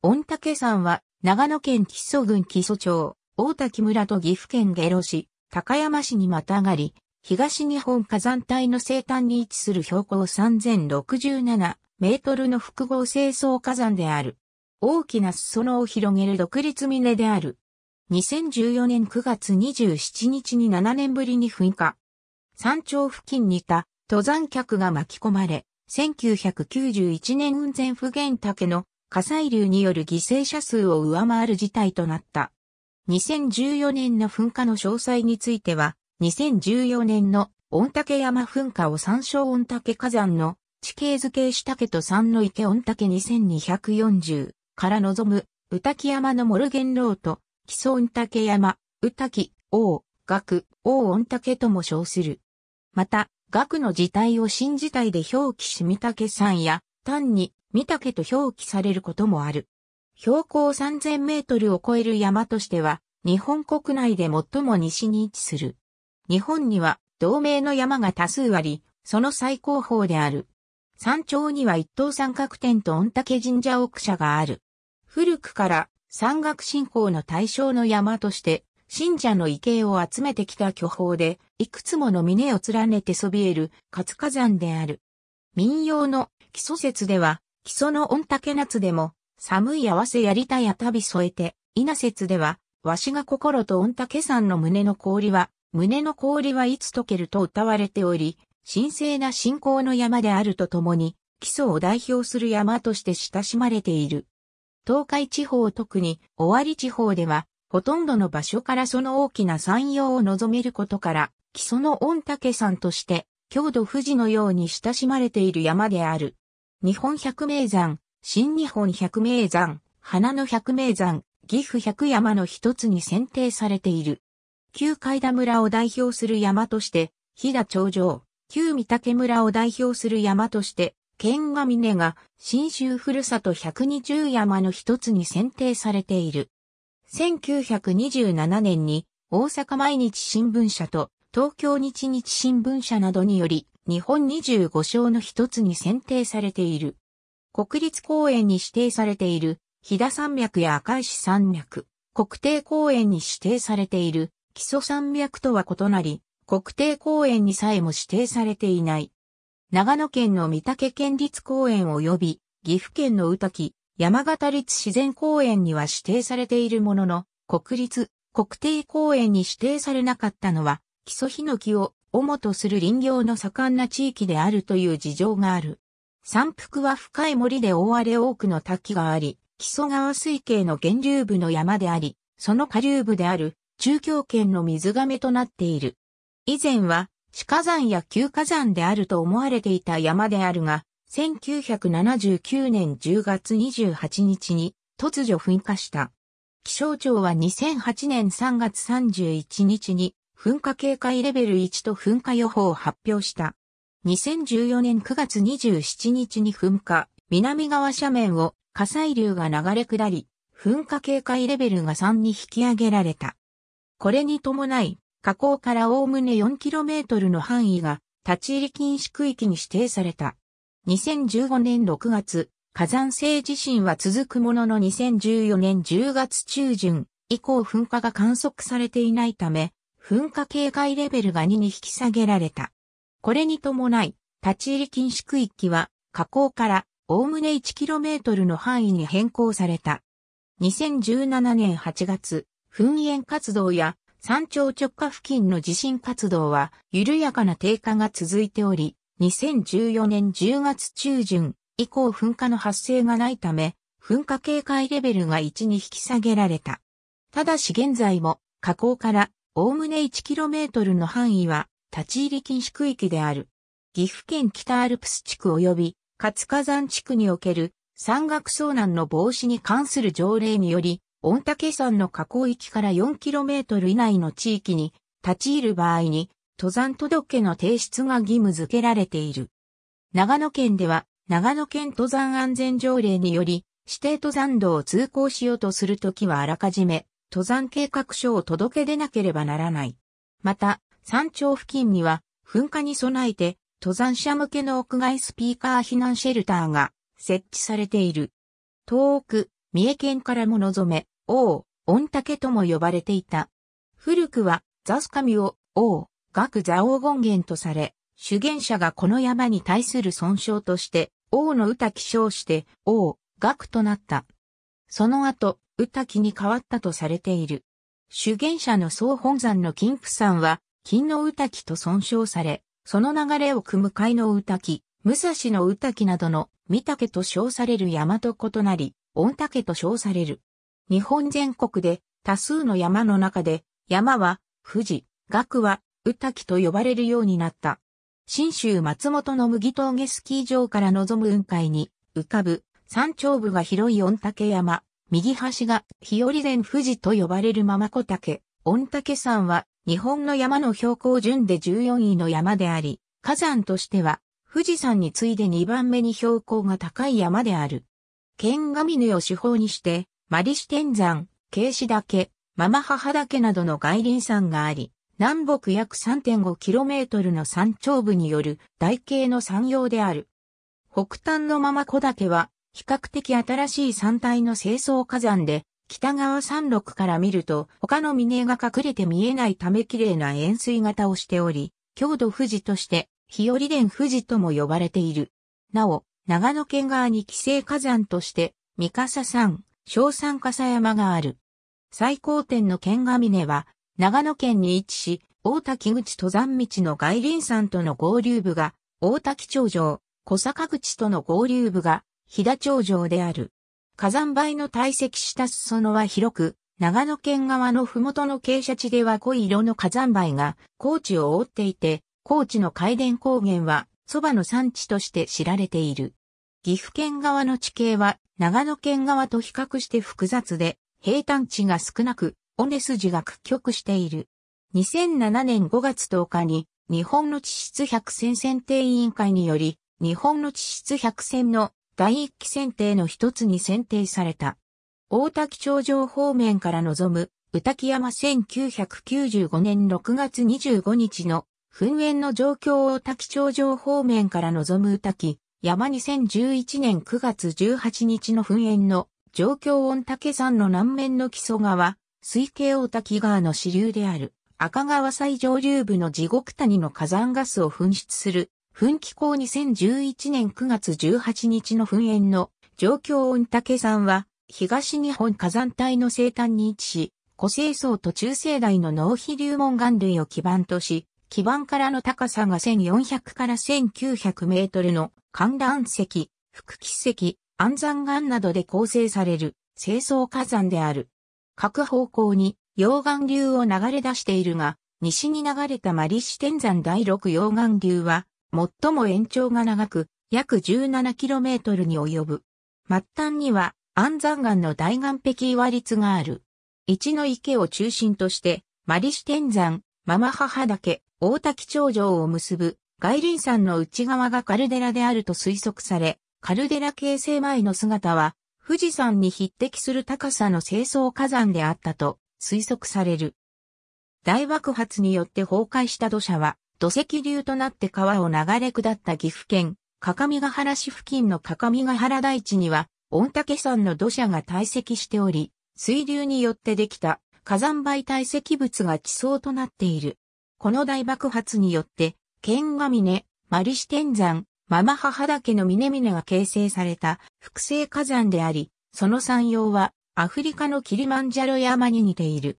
御嶽山は、長野県木曽郡木曽町、大滝村と岐阜県下呂市、高山市にまたがり、東日本火山帯の西端に位置する標高3067メートルの複合清掃火山である。大きな裾野を広げる独立峰である。2014年9月27日に7年ぶりに噴火。山頂付近にいた登山客が巻き込まれ、1991年雲仙普賢岳の火砕流による犠牲者数を上回る事態となった。2014年の噴火の詳細については、2014年の御嶽山噴火を参照御嶽火山の地形図形下家と三の池御嶽2240から望む、宇滝山のモルゲンロート、基礎御嶽山、宇滝、王、学、王御嶽とも称する。また、学の字体を新字体で表記し御嶽山や、単に、御岳と表記されることもある。標高3000メートルを超える山としては、日本国内で最も西に位置する。日本には同盟の山が多数あり、その最高峰である。山頂には一等三角点と御嶽神社奥社がある。古くから山岳信仰の対象の山として、信者の畏敬を集めてきた巨峰で、いくつもの峰を連ねてそびえる活火山である。民謡の基礎説では、基礎の御竹夏でも、寒い合わせやりたや旅添えて、稲説では、わしが心と御竹山の胸の氷は、胸の氷はいつ溶けると歌われており、神聖な信仰の山であるとともに、基礎を代表する山として親しまれている。東海地方特に、尾張地方では、ほとんどの場所からその大きな山陽を望めることから、基礎の御嶽山として、郷土富士のように親しまれている山である。日本百名山、新日本百名山、花の百名山、岐阜百山の一つに選定されている。旧海田村を代表する山として、飛騨頂上、旧三竹村を代表する山として、剣ヶ峰が新州ふるさと120山の一つに選定されている。1927年に大阪毎日新聞社と東京日日新聞社などにより日本25章の一つに選定されている。国立公園に指定されている、飛騨山脈や赤石山脈、国定公園に指定されている、基礎山脈とは異なり、国定公園にさえも指定されていない。長野県の御岳県立公園及び、岐阜県の宇滝、山形立自然公園には指定されているものの、国立、国定公園に指定されなかったのは、基礎ヒノキを主とする林業の盛んな地域であるという事情がある。山腹は深い森で覆われ多くの滝があり、木曽川水系の源流部の山であり、その下流部である中京圏の水亀となっている。以前は、死火山や旧火山であると思われていた山であるが、1979年10月28日に突如噴火した。気象庁は2008年3月31日に噴火警戒レベル1と噴火予報を発表した。2014年9月27日に噴火、南側斜面を火砕流が流れ下り、噴火警戒レベルが3に引き上げられた。これに伴い、火口からおおむね 4km の範囲が立ち入り禁止区域に指定された。2015年6月、火山性地震は続くものの2014年10月中旬以降噴火が観測されていないため、噴火警戒レベルが2に引き下げられた。これに伴い、立ち入り禁止区域は火口からおおむね 1km の範囲に変更された。2017年8月、噴煙活動や山頂直下付近の地震活動は緩やかな低下が続いており、2014年10月中旬以降噴火の発生がないため、噴火警戒レベルが1に引き下げられた。ただし現在も火口からおおむね 1km の範囲は立ち入り禁止区域である。岐阜県北アルプス地区及び活火山地区における山岳遭難の防止に関する条例により、御嶽山の河口域から 4km 以内の地域に立ち入る場合に登山届の提出が義務付けられている。長野県では長野県登山安全条例により指定登山道を通行しようとするときはあらかじめ登山計画書を届け出なければならない。また、山頂付近には、噴火に備えて、登山者向けの屋外スピーカー避難シェルターが設置されている。遠く、三重県からも望め、王、御嶽とも呼ばれていた。古くは、ザスカミを、王、学座王権現とされ、主言者がこの山に対する損傷として、王の歌起承して、王、学となった。その後、宇滝に変わったとされている。主言者の総本山の金峰山は、金の宇滝と尊称され、その流れを組む海の宇滝、武蔵の宇滝などの御岳と称される山と異なり、御岳と称される。日本全国で多数の山の中で、山は富士、岳は宇滝と呼ばれるようになった。新州松本の麦峠スキー場から望む雲海に浮かぶ山頂部が広い御岳山、右端が日和連富士と呼ばれるママコ岳、御嶽山は日本の山の標高順で14位の山であり、火山としては富士山に次いで2番目に標高が高い山である。剣神峰を主峰にして、マリシ天山、イ子岳、ママ母岳などの外輪山があり、南北約 3.5km の山頂部による台形の山陽である。北端のママ小岳は比較的新しい山体の清掃火山で、北側山麓から見ると、他の峰が隠れて見えないため綺麗な円錐型をしており、郷土富士として、日和殿富士とも呼ばれている。なお、長野県側に規制火山として、三笠山、小山笠山がある。最高点の県が峰は、長野県に位置し、大滝口登山道の外輪山との合流部が、大滝頂上、小坂口との合流部が、飛騨頂上である。火山灰の堆積した裾野は広く、長野県側の麓の傾斜地では濃い色の火山灰が高地を覆っていて、高地の海田高原は蕎麦の産地として知られている。岐阜県側の地形は長野県側と比較して複雑で、平坦地が少なく、尾根筋が屈曲している。2007年5月10日に日本の地質百選選定委員会により、日本の地質百選の第一期選定の一つに選定された。大滝頂上方面から望む、宇滝山1995年6月25日の噴煙の状況を滝頂上方面から望む宇滝、山2011年9月18日の噴煙の状況御嶽山の南面の基礎川、水系大滝川の支流である赤川西上流部の地獄谷の火山ガスを噴出する噴気口2011年9月18日の噴煙の状況御嶽山は東日本火山帯の西端に位置し、古生層と中生代の濃皮流門岩類を基盤とし、基盤からの高さが1400から1900メートルの寒暖石、副気石、安山岩などで構成される清層火山である。各方向に溶岩流を流れ出しているが、西に流れたマリシ天山第六溶岩流は最も延長が長く、約 17km に及ぶ。末端には、安山岩の大岩壁岩立がある。一の池を中心として、マリシ天山、ママ母岳、大滝頂上を結ぶ、外輪山の内側がカルデラであると推測され、カルデラ形成前の姿は、富士山に匹敵する高さの清掃火山であったと推測される。大爆発によって崩壊した土砂は、土石流となって川を流れ下った岐阜県、各務原市付近の各務原台地には、御嶽山の土砂が堆積しており、水流によってできた火山灰堆積物が地層となっている。この大爆発によって、剣ヶ峰、マリシ天山、ママ母岳の峰々が形成された複製火山であり、その山陽はアフリカのキリマンジャロ山に似ている。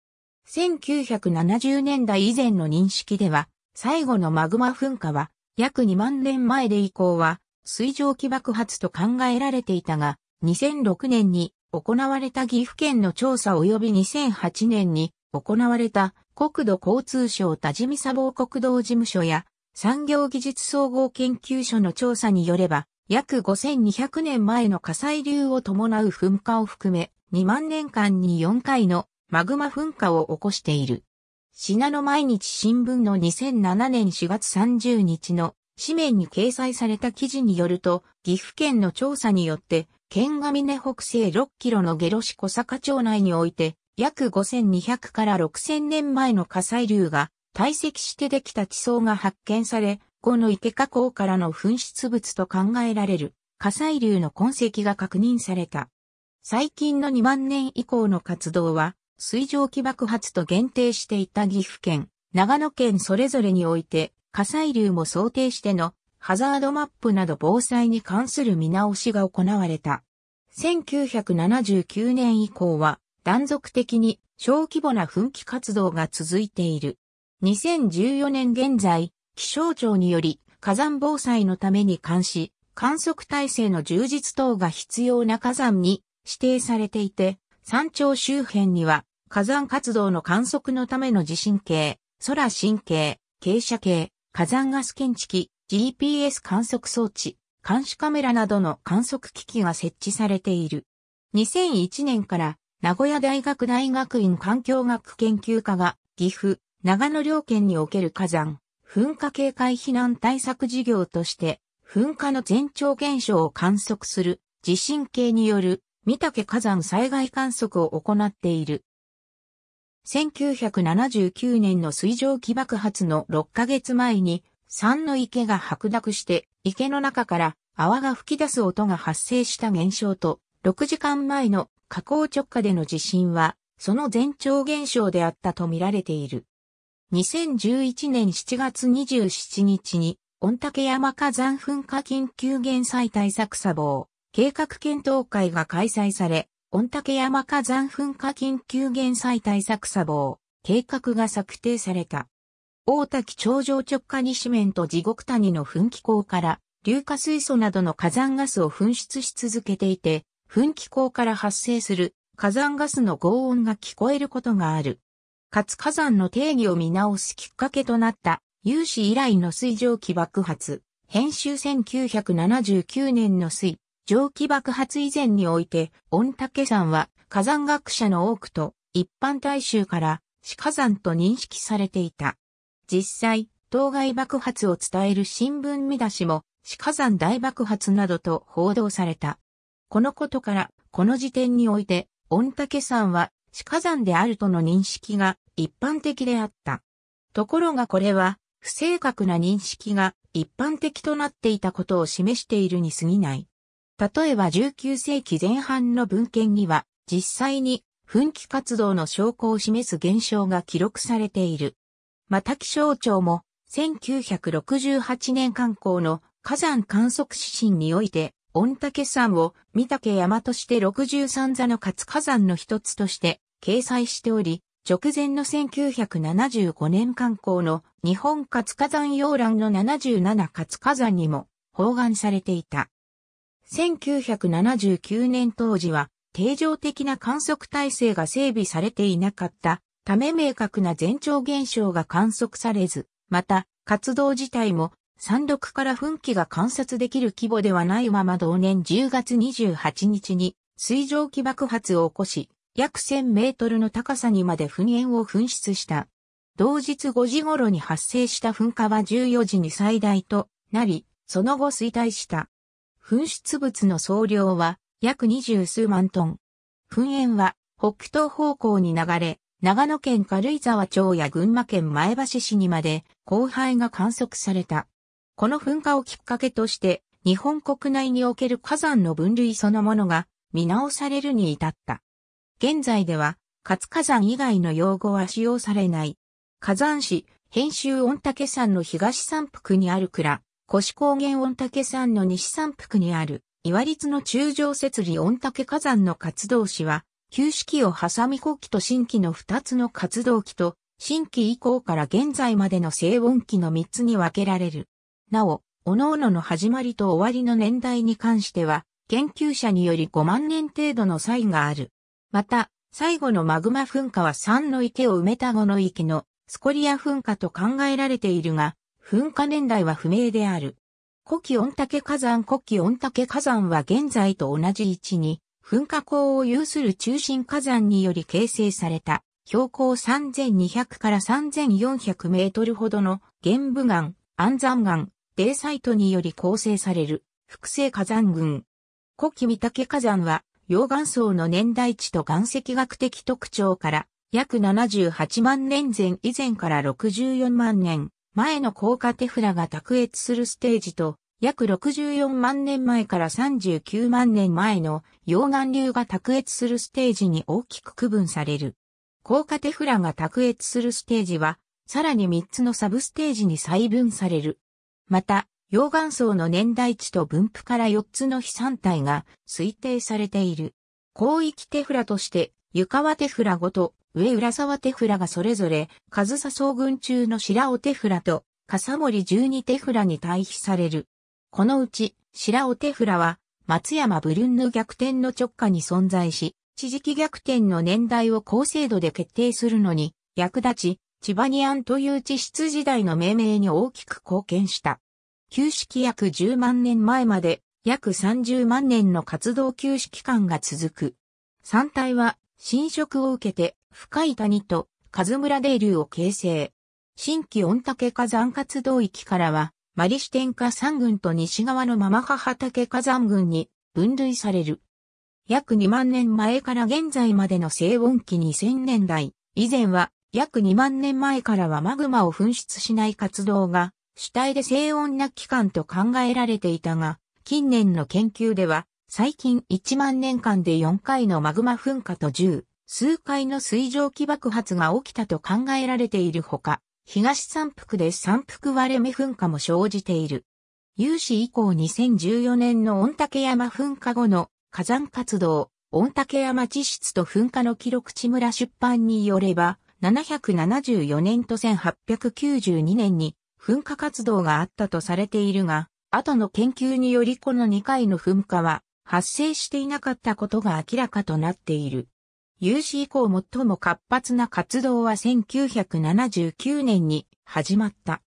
1970年代以前の認識では、最後のマグマ噴火は、約2万年前で以降は、水蒸気爆発と考えられていたが、2006年に行われた岐阜県の調査及び2008年に行われた国土交通省多治見砂防国道事務所や産業技術総合研究所の調査によれば、約5200年前の火砕流を伴う噴火を含め、2万年間に4回のマグマ噴火を起こしている。信濃毎日新聞の2007年4月30日の紙面に掲載された記事によると、岐阜県の調査によって、県上根北西6キロの下呂市小坂町内において、約5200から6000年前の火砕流が堆積してできた地層が発見され、この池河口からの噴出物と考えられる火砕流の痕跡が確認された。最近の2万年以降の活動は、水蒸気爆発と限定していた岐阜県、長野県それぞれにおいて、火砕流も想定してのハザードマップなど防災に関する見直しが行われた。1979年以降は断続的に小規模な噴気活動が続いている。2014年現在、気象庁により火山防災のために監視、観測体制の充実等が必要な火山に指定されていて、山頂周辺には火山活動の観測のための地震計、空神経、傾斜計、火山ガス検知器、GPS 観測装置、監視カメラなどの観測機器が設置されている。2001年から名古屋大学大学院環境学研究科が岐阜、長野両県における火山、噴火警戒避難対策事業として噴火の前兆現象を観測する地震計による御竹火山災害観測を行っている。1979年の水蒸気爆発の6ヶ月前に、3の池が白濁して、池の中から泡が吹き出す音が発生した現象と、6時間前の河口直下での地震は、その前兆現象であったとみられている。2011年7月27日に、御嶽山火山噴火緊急減災対策砂防計画検討会が開催され、御嶽山火山噴火緊急減災対策砂防、計画が策定された。大滝頂上直下西面と地獄谷の噴気口から、硫化水素などの火山ガスを噴出し続けていて、噴気口から発生する火山ガスの轟音が聞こえることがある。かつ火山の定義を見直すきっかけとなった、有史以来の水蒸気爆発、編集1979年の水、蒸気爆発以前において、御嶽山は火山学者の多くと一般大衆から死火山と認識されていた。実際、当該爆発を伝える新聞見出しも死火山大爆発などと報道された。このことから、この時点において、御嶽山は死火山であるとの認識が一般的であった。ところがこれは、不正確な認識が一般的となっていたことを示しているに過ぎない。例えば19世紀前半の文献には、実際に噴気活動の証拠を示す現象が記録されている。また気象庁も、1968年観光の火山観測指針において、御嶽山を御嶽山として63座の活火山の一つとして掲載しており、直前の1975年観光の日本活火山要欄の77活火山にも包含されていた。1979年当時は、定常的な観測体制が整備されていなかったため明確な前兆現象が観測されず、また活動自体も山陸から噴気が観察できる規模ではないまま同年10月28日に水蒸気爆発を起こし、約1000メートルの高さにまで噴煙を噴出した。同日5時頃に発生した噴火は14時に最大となり、その後衰退した。噴出物の総量は約二十数万トン。噴煙は北東方向に流れ、長野県軽井沢町や群馬県前橋市にまで荒廃が観測された。この噴火をきっかけとして、日本国内における火山の分類そのものが見直されるに至った。現在では、活火山以外の用語は使用されない。火山市、編集御嶽山の東山腹にある蔵、越高原御嶽山の西山腹にある、岩立の中上設理御嶽火山の活動史は、旧式を挟み国期と新期の二つの活動期と、新期以降から現在までの静音期の三つに分けられる。なお、各々の始まりと終わりの年代に関しては、研究者により5万年程度の差異がある。また、最後のマグマ噴火は3の池を埋めた後の池のスコリア噴火と考えられているが、噴火年代は不明である。古希御嶽火山古希御嶽火山は現在と同じ位置に、噴火口を有する中心火山により形成された、標高3200から3400メートルほどの玄武岩、安山岩、デーサイトにより構成される、複製火山群。古希御嶽火山は、溶岩層の年代値と岩石学的特徴から、約78万年前以前から64万年、前の高架テフラが卓越するステージと、約64万年前から39万年前の溶岩流が卓越するステージに大きく区分される。高架テフラが卓越するステージは、さらに3つのサブステージに細分される。また、溶岩層の年代値と分布から4つの飛散体が推定されている。広域テフラとして、床はテフラごと上浦沢手札がそれぞれ、上総軍中の白尾手札と、笠森十二手札に対比される。このうち、白尾手札は、松山ブルンヌ逆転の直下に存在し、地磁気逆転の年代を高精度で決定するのに、役立ち、チバニアンという地質時代の命名に大きく貢献した。旧式約10万年前まで、約30万年の活動休止期間が続く。三体は、侵食を受けて深い谷と数村泥流を形成。新規御嶽火山活動域からは、マリシテンカ山群と西側のママハ畑火山群に分類される。約2万年前から現在までの静音期2000年代、以前は約2万年前からはマグマを噴出しない活動が主体で静音な期間と考えられていたが、近年の研究では最近1万年間で4回のマグマ噴火と10数回の水蒸気爆発が起きたと考えられているほか、東山腹で山腹割れ目噴火も生じている。有史以降2014年の御嶽山噴火後の火山活動、御嶽山地質と噴火の記録地村出版によれば、774年と1892年に噴火活動があったとされているが、後の研究によりこの2回の噴火は発生していなかったことが明らかとなっている。有史以降最も活発な活動は1979年に始まった。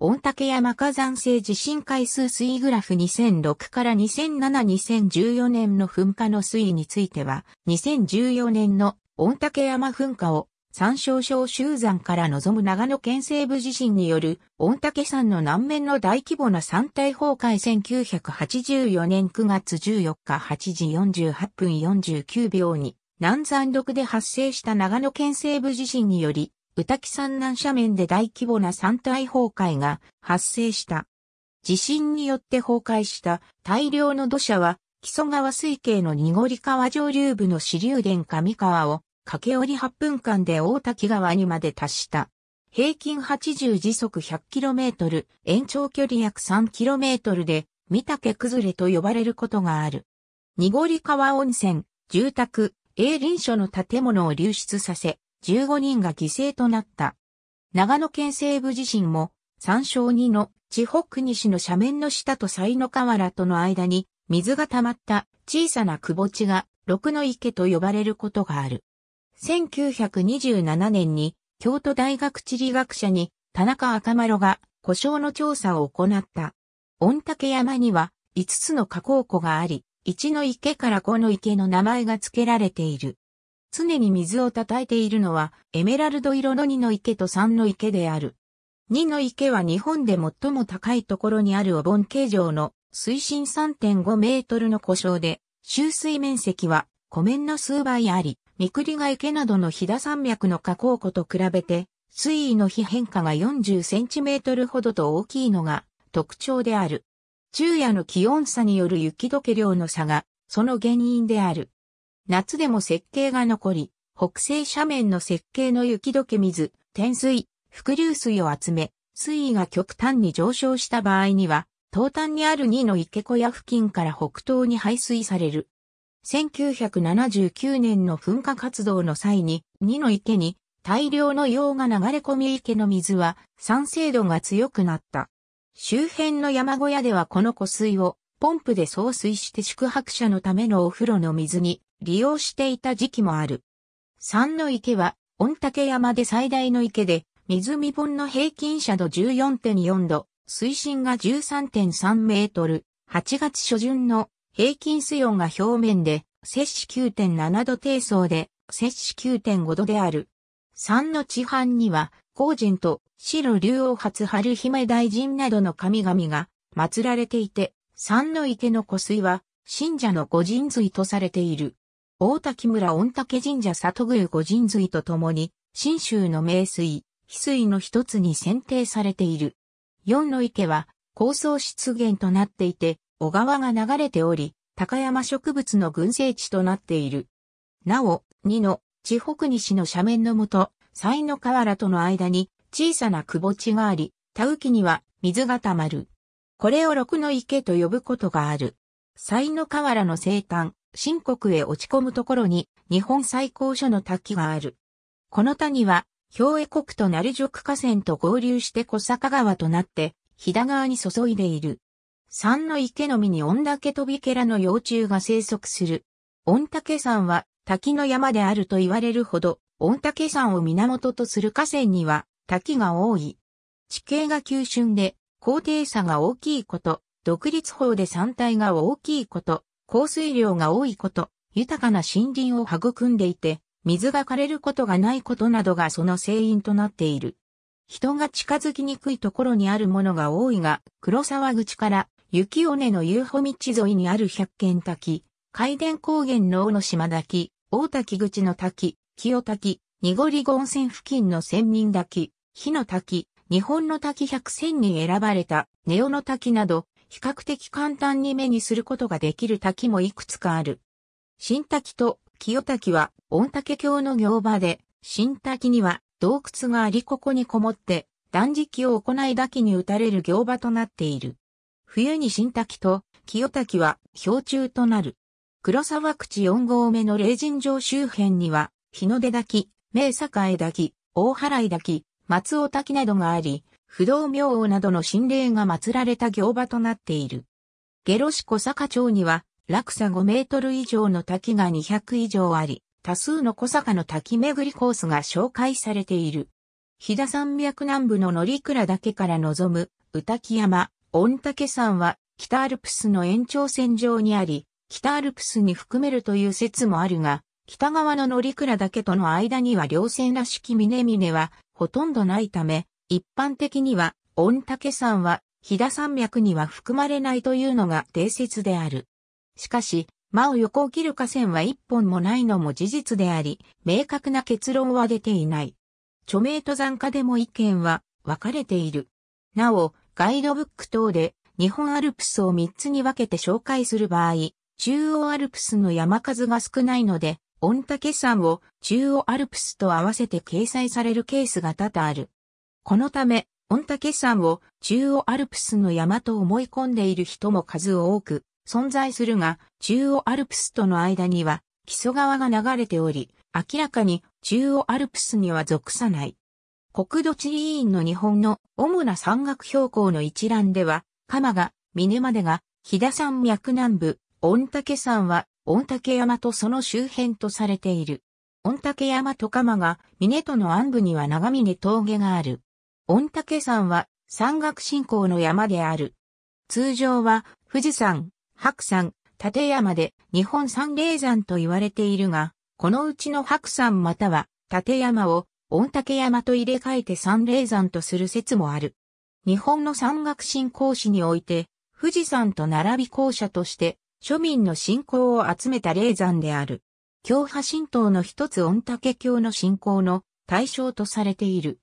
御嶽山火山性地震回数推移グラフ2006から2007-2014年の噴火の推移については、2014年の御嶽山噴火を山椒小集山から望む長野県西部地震による御嶽山の南面の大規模な山体崩壊1984年9月14日8時48分49秒に南山陸で発生した長野県西部地震により、宇滝山南斜面で大規模な山体崩壊が発生した。地震によって崩壊した大量の土砂は、木曽川水系の濁り川上流部の支流殿上川を駆け下り8分間で大滝川にまで達した。平均80時速 100km、延長距離約 3km で、御岳崩れと呼ばれることがある。濁り川温泉、住宅、英林署の建物を流出させ、15人が犠牲となった。長野県西部地震も、山椒2の地北西の斜面の下と西の河原との間に水が溜まった小さな窪地が六の池と呼ばれることがある。1927年に京都大学地理学者に田中赤丸が故障の調査を行った。御嶽山には5つの加工湖があり、一の池からこの池の名前が付けられている。常に水を叩いているのは、エメラルド色の二の池と三の池である。二の池は日本で最も高いところにあるお盆形状の水深3.5メートルの故障で、周水面積は湖面の数倍あり、三栗が池などの飛騨山脈の河口湖と比べて、水位の非変化が40センチメートルほどと大きいのが特徴である。昼夜の気温差による雪解け量の差が、その原因である。夏でも設計が残り、北西斜面の設計の雪解け水、天水、伏流水を集め、水位が極端に上昇した場合には、東端にある2の池小屋付近から北東に排水される。1979年の噴火活動の際に、2の池に大量の溶が流れ込み池の水は酸性度が強くなった。周辺の山小屋ではこの湖水をポンプで送水して宿泊者のためのお風呂の水に利用していた時期もある。三の池は、御嶽山で最大の池で、湖本の平均斜度14.4度、水深が13.3メートル、8月初旬の平均水温が表面で、摂氏9.7度低層で、摂氏9.5度である。山の地盤には、光神と白竜王初春姫大臣などの神々が祀られていて、三の池の湖水は信者の御神水とされている。大滝村御嶽神社里宮御神水とともに、信州の名水、翡翠の一つに選定されている。四の池は高層湿原となっていて、小川が流れており、高山植物の群生地となっている。なお、二の地北西の斜面のもと、西の河原との間に小さな窪地があり、田浮には水が溜まる。これを六の池と呼ぶことがある。西の河原の西端、新国へ落ち込むところに日本最高所の滝がある。この谷は、氷江国と鳴辱河川と合流して小坂川となって、飛騨川に注いでいる。山の池の実に御岳飛びケラの幼虫が生息する。御岳山は滝の山であると言われるほど、御嶽山を源とする河川には滝が多い。地形が急峻で、高低差が大きいこと、独立法で山体が大きいこと、降水量が多いこと、豊かな森林を育んでいて、水が枯れることがないことなどがその成因となっている。人が近づきにくいところにあるものが多いが、黒沢口から雪尾根の遊歩道沿いにある百軒滝、海田高原の大野島滝、大滝口の滝、清滝、濁り温泉付近の仙人滝、火の滝、日本の滝100選に選ばれた、ネオの滝など、比較的簡単に目にすることができる滝もいくつかある。新滝と清滝は、御嶽橋の行場で、新滝には洞窟がありここにこもって、断食を行い滝に打たれる行場となっている。冬に新滝と清滝は氷柱となる。黒沢口4号目の霊神城周辺には、日の出滝、名栄滝、大払滝、松尾滝などがあり、不動明王などの神霊が祀られた行場となっている。下呂市小坂町には、落差5メートル以上の滝が200以上あり、多数の小坂の滝巡りコースが紹介されている。飛騨山脈南部の乗鞍岳から望む、宇滝山、御嶽山は、北アルプスの延長線上にあり、北アルプスに含めるという説もあるが、北側の乗倉岳との間には稜線らしき峰々はほとんどないため、一般的には、御嶽山は、飛騨山脈には含まれないというのが定説である。しかし、真を横を切る河川は一本もないのも事実であり、明確な結論は出ていない。著名登山家でも意見は分かれている。なお、ガイドブック等で日本アルプスを3つに分けて紹介する場合、中央アルプスの山数が少ないので、御嶽山を中央アルプスと合わせて掲載されるケースが多々ある。このため、御嶽山を中央アルプスの山と思い込んでいる人も数多く存在するが、中央アルプスとの間には木曽川が流れており、明らかに中央アルプスには属さない。国土地理院の日本の主な山岳標高の一覧では、鎌が、峰までが、飛騨山脈南部、御嶽山は、御嶽山とその周辺とされている。御嶽山と鎌が、峰との暗部には長峰峠がある。御嶽山は、山岳信仰の山である。通常は、富士山、白山、立山で、日本三霊山と言われているが、このうちの白山または、立山を、御嶽山と入れ替えて三霊山とする説もある。日本の山岳信仰史において、富士山と並び校舎として、庶民の信仰を集めた霊山である。教派神道の一つ御嶽教の信仰の対象とされている。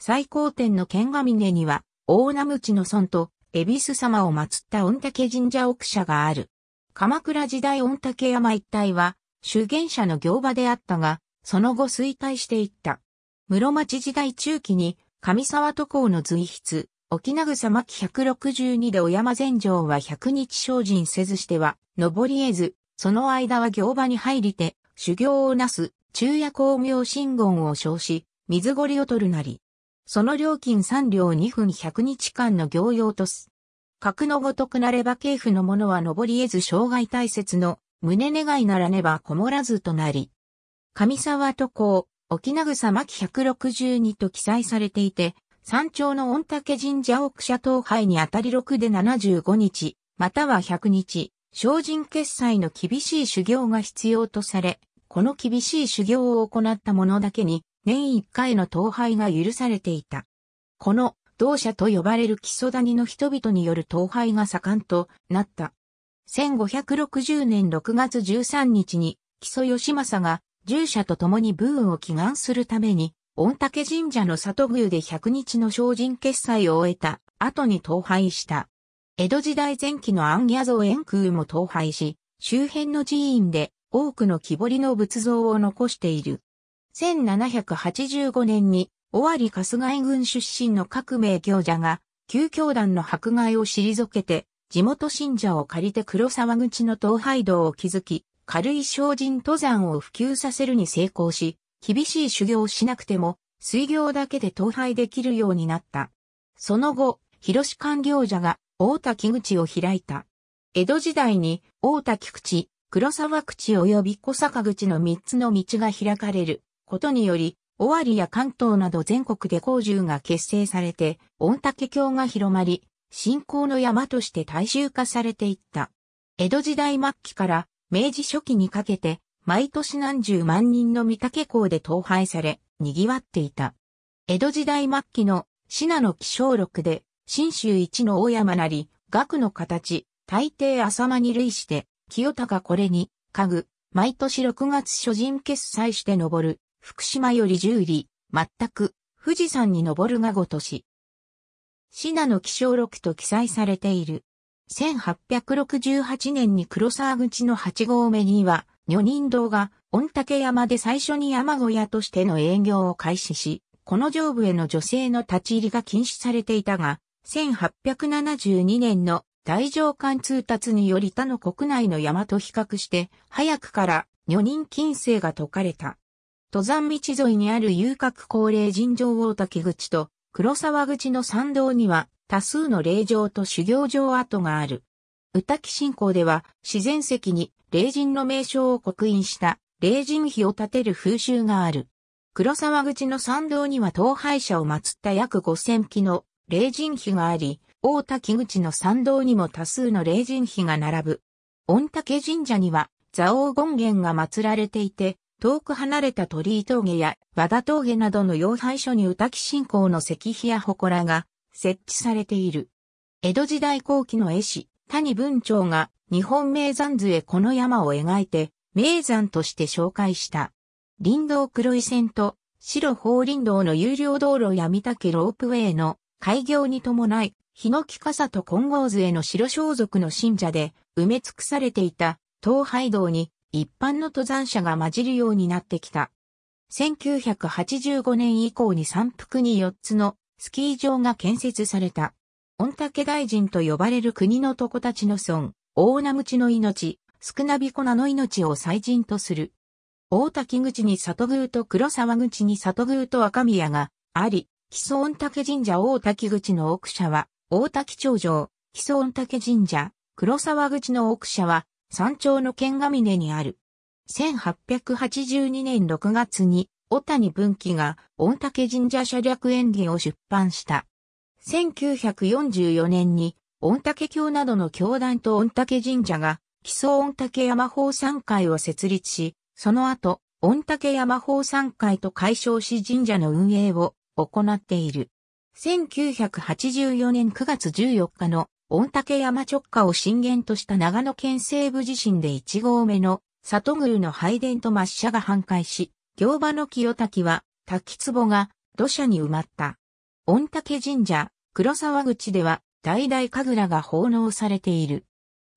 最高点の剣ヶ峰には、大名口の尊と、恵比寿様を祀った御嶽神社奥社がある。鎌倉時代御嶽山一帯は、修験者の行場であったが、その後衰退していった。室町時代中期に、上沢渡航の随筆、沖名草巻162で小山禅城は百日精進せずしては、登り得ず、その間は行場に入りて、修行をなす、昼夜光明神言を称し、水りを取るなり。その料金3両2分100日間の行用とす。格のごとくなれば系譜の者は登り得ず障害大切の、胸願いならねばこもらずとなり。上沢渡港、沖名草巻162と記載されていて、山頂の御嶽神社奥社東杯にあたり6で75日、または100日、精進決済の厳しい修行が必要とされ、この厳しい修行を行った者だけに、年1回の東杯が許されていた。この、同社と呼ばれる基礎谷の人々による東杯が盛んとなった。1560年6月13日に、木曽義政が、従者と共に武運を祈願するために、御嶽神社の里宮で100日の精進決済を終えた後に倒廃した。江戸時代前期の暗夜像円空も倒廃し、周辺の寺院で多くの木彫りの仏像を残している。1785年に、尾張春日井郡出身の革命行者が、旧教団の迫害を退けて、地元信者を借りて黒沢口の東廃道を築き、軽い精進登山を普及させるに成功し、厳しい修行をしなくても、水行だけで倒廃できるようになった。その後、広志官行者が大滝口を開いた。江戸時代に大滝口、黒沢口及び小坂口の三つの道が開かれることにより、尾張や関東など全国で工獣が結成されて、御嶽橋が広まり、信仰の山として大衆化されていった。江戸時代末期から明治初期にかけて、毎年何十万人の御竹港で倒廃され、賑わっていた。江戸時代末期の信濃気象録で、新州一の大山なり、額の形、大抵浅間に類して、清高これに、家具、毎年6月初陣決済して登る、福島より十里、全く、富士山に登るがごとし。信濃気象録と記載されている。1868年に黒沢口の8号目には、女人堂が、御嶽山で最初に山小屋としての営業を開始し、この上部への女性の立ち入りが禁止されていたが、1872年の大上官通達により他の国内の山と比較して、早くから女人禁制が解かれた。登山道沿いにある遊郭高齢尋常大滝口と黒沢口の参道には多数の霊場と修行場跡がある。歌木信仰では自然石に霊人の名称を刻印した霊人碑を建てる風習がある。黒沢口の参道には東廃者を祀った約五千基の霊人碑があり、大滝口の参道にも多数の霊人碑が並ぶ。御嶽神社には蔵王権現が祀られていて、遠く離れた鳥居峠や和田峠などの要廃所に歌木信仰の石碑や祠が設置されている。江戸時代後期の絵師、谷文長が日本名山図へこの山を描いて、名山として紹介した。林道黒井線と白法林道の有料道路や三岳ロープウェイの開業に伴い、ヒノキ笠と金剛図への白装束の信者で埋め尽くされていた東海道に一般の登山者が混じるようになってきた。1985年以降に山腹に4つのスキー場が建設された。御嶽大臣と呼ばれる国の床たちの孫、大名口の命、少なびこなの命を祭人とする。大滝口に里宮と黒沢口に里宮と赤宮があり、木曽御嶽神社大滝口の奥社は、大滝頂上、木曽御嶽神社、黒沢口の奥社は、山頂の剣ヶ峰にある。1882年6月に、小谷文紀が御嶽神社社略演技を出版した。1944年に、御嶽教などの教団と御嶽神社が、基礎御嶽山法山会を設立し、その後、御嶽山法山会と解消し神社の運営を行っている。1984年9月14日の御嶽山直下を震源とした長野県西部地震で1号目の里宮の拝殿と抹社が半壊し、行場の清滝は滝壺が土砂に埋まった。御嶽神社、黒沢口では、大々神楽が奉納されている。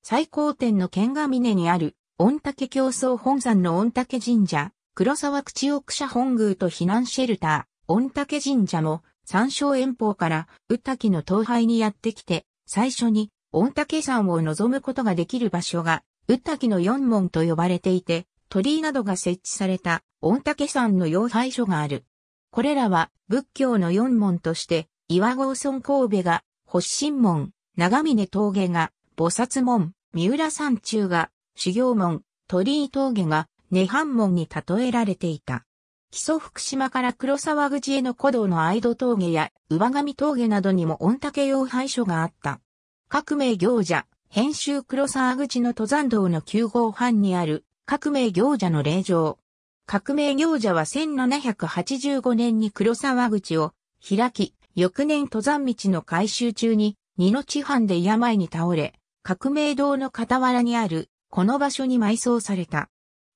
最高点の剣ヶ峰にある、御嶽競争本山の御嶽神社、黒沢口奥社本宮と避難シェルター、御嶽神社も、山椒遠方から、宇滝の東廃にやってきて、最初に、御嶽山を望むことができる場所が、宇滝の四門と呼ばれていて、鳥居などが設置された、御嶽山の要廃所がある。これらは、仏教の四門として、岩郷村神戸が、発神門、長峰峠が、菩薩門、三浦山中が、修行門、鳥居峠が、涅槃門に例えられていた。基礎福島から黒沢口への古道の藍戸峠や、上上峠などにも御嶽用廃所があった。革命行者、編集黒沢口の登山道の9号半にある革命行者の霊場。革命行者は1785年に黒沢口を開き、翌年登山道の改修中に、二の地藩で病に倒れ、革命堂の傍らにある、この場所に埋葬された。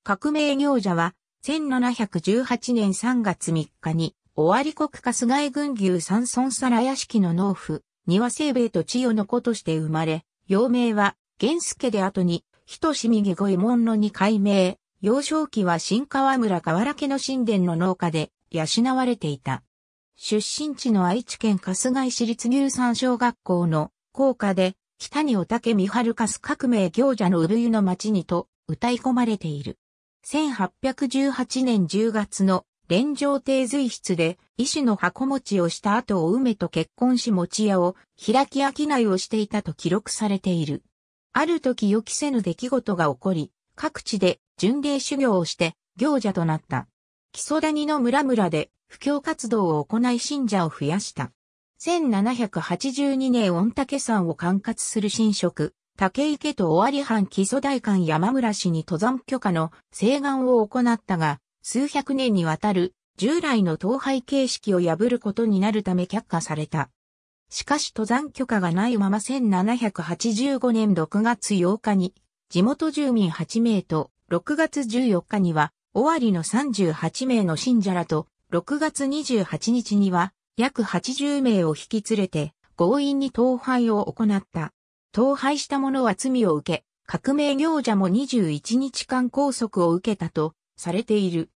革命行者は、1718年3月3日に、尾張国春日井軍牛三村皿屋敷の農夫、庭清兵衛と千代の子として生まれ、幼名は、玄助で後に、人みぎ五右衛門のに改名、幼少期は新川村河原家の神殿の農家で養われていた。出身地の愛知県春日井市立牛山小学校の校歌で、北におたけみはるかす革命行者の産湯の町にと歌い込まれている。1818年10月の連城亭随筆で、医師の箱持ちをした後を梅と結婚し持屋を開き商いをしていたと記録されている。ある時予期せぬ出来事が起こり、各地で巡礼修行をして行者となった。木曽谷の村々で布教活動を行い信者を増やした。1782年御嶽山を管轄する神職、竹池と尾張藩基礎大官山村氏に登山許可の請願を行ったが、数百年にわたる従来の統廃形式を破ることになるため却下された。しかし登山許可がないまま1785年6月8日に地元住民8名と6月14日には尾張の38名の信者らと6月28日には約80名を引き連れて強引に倒廃を行った。倒廃した者は罪を受け、革命行者も21日間拘束を受けたとされている。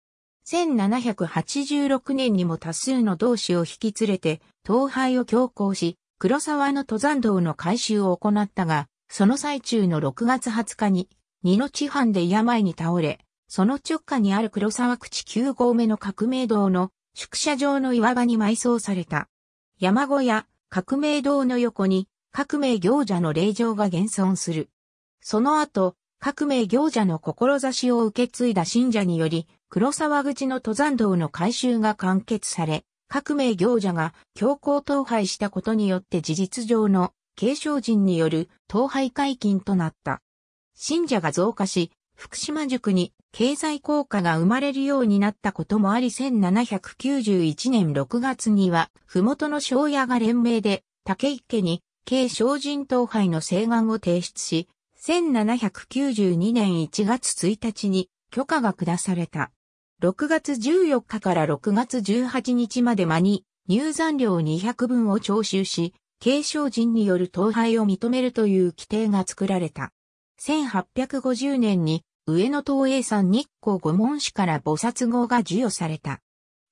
1786年にも多数の同志を引き連れて、倒廃を強行し、黒沢の登山道の改修を行ったが、その最中の6月20日に、二の地藩で病に倒れ、その直下にある黒沢口9号目の革命堂の宿舎場の岩場に埋葬された。山小屋、革命堂の横に革命行者の霊場が現存する。その後、革命行者の志を受け継いだ信者により、黒沢口の登山道の改修が完結され、革命行者が強行倒廃したことによって事実上の継承人による倒廃解禁となった。信者が増加し、福島塾に経済効果が生まれるようになったこともあり1791年6月には、麓の庄屋が連名で、竹池家に、軽精人党派の請願を提出し、1792年1月1日に許可が下された。6月14日から6月18日まで間に入山料200分を徴収し、軽承人による党廃を認めるという規定が作られた。1850年に上野東映山日光御門市から菩薩号が授与された。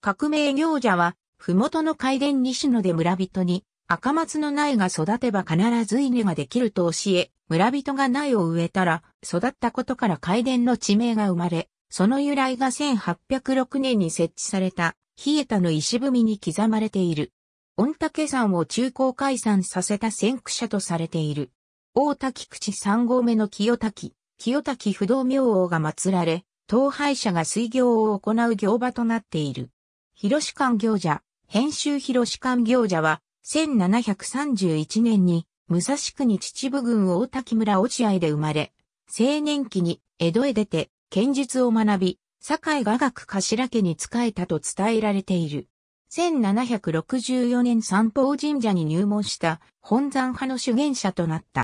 革命行者は、麓の海殿西野で村人に、赤松の苗が育てば必ず稲ができると教え、村人が苗を植えたら、育ったことから海殿の地名が生まれ、その由来が1806年に設置された、冷えたの石踏みに刻まれている。御嶽山を中高解散させた先駆者とされている。大滝口三合目の清滝、清滝不動明王が祀られ、東廃者が水行を行う行場となっている。広志館行者、編集広志館行者は、1731年に、武蔵国秩父郡大滝村落合で生まれ、青年期に江戸へ出て、剣術を学び、堺雅楽頭家に仕えたと伝えられている。1764年三宝神社に入門した本山派の修元者となった。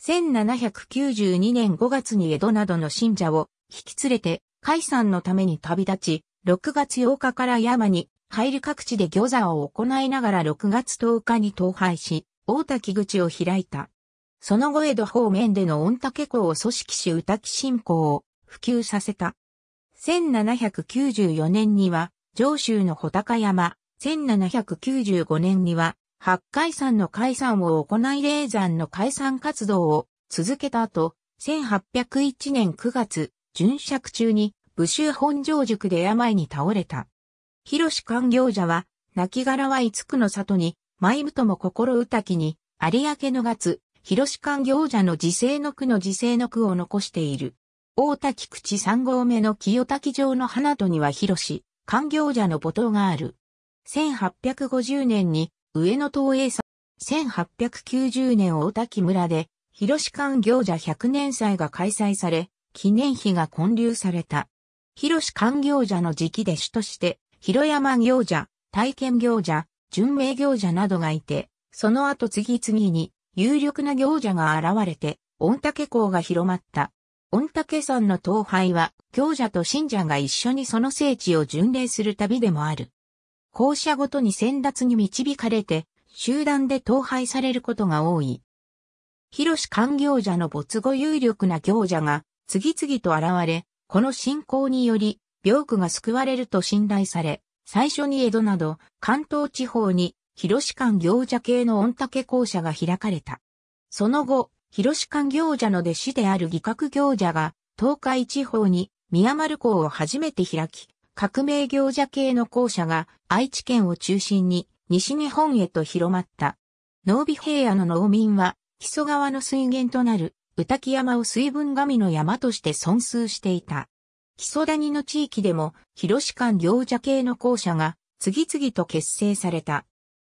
1792年5月に江戸などの信者を引き連れて、解散のために旅立ち、6月8日から山に入り各地で餃子を行いながら6月10日に東廃し、大滝口を開いた。その後江戸方面での御嶽港を組織し宇滝信仰を普及させた。1794年には、上州の穂高山、1795年には、八海山の解散を行い霊山の解散活動を続けた後、1801年9月、巡釈中に武州本城塾で病に倒れた。広官行者は、亡骸はいつくの里に、舞舞とも心うたきに、有明の月、広官行者の自生の句の自生の句を残している。大滝口三合目の清滝城の花戸には広官行者の母頭がある。1850年に上野東映祭、1890年大滝村で、広志館行者100年祭が開催され、記念碑が建立された。広志館行者の時期弟子として、広山行者、体験行者、巡礼行者などがいて、その後次々に有力な行者が現れて、御嶽港が広まった。御嶽山の東廃は、行者と信者が一緒にその聖地を巡礼する旅でもある。校舎ごとに先達に導かれて、集団で統廃されることが多い。広志官行者の没後有力な行者が次々と現れ、この信仰により、病苦が救われると信頼され、最初に江戸など関東地方に広志官行者系の御嶽校舎が開かれた。その後、広志官行者の弟子である義覚行者が東海地方に宮丸校を初めて開き、革命行者系の校舎が愛知県を中心に西日本へと広まった。農美平野の農民は、木曽川の水源となる、宇滝山を水分神の山として存数していた。木曽谷の地域でも、広志間行者系の校舎が、次々と結成された。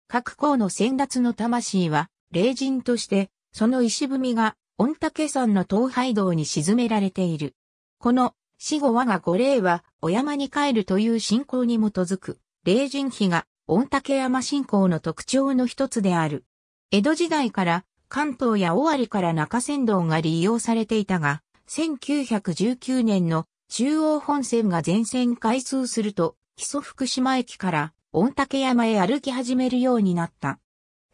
各校の先達の魂は、霊人として、その石踏みが、御嶽山の東海道に沈められている。この死後我が御霊は、お山に帰るという信仰に基づく、霊人碑が、御嶽山信仰の特徴の一つである。江戸時代から、関東や尾張から中山道が利用されていたが、1919年の中央本線が全線開通すると、木曽福島駅から御嶽山へ歩き始めるようになった。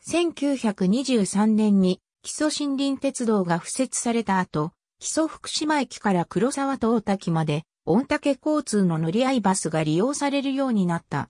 1923年に基礎森林鉄道が敷設された後、木曽福島駅から黒沢と大滝まで、御嶽交通の乗り合いバスが利用されるようになった。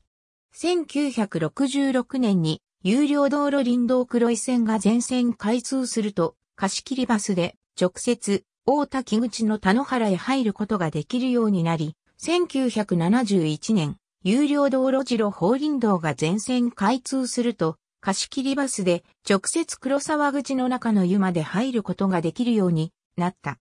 1966年に有料道路林道黒井線が全線開通すると、貸し切りバスで直接大滝口の田野原へ入ることができるようになり、1971年、有料道路次郎法林道が全線開通すると、貸し切りバスで直接黒沢口の中の湯まで入ることができるようになった。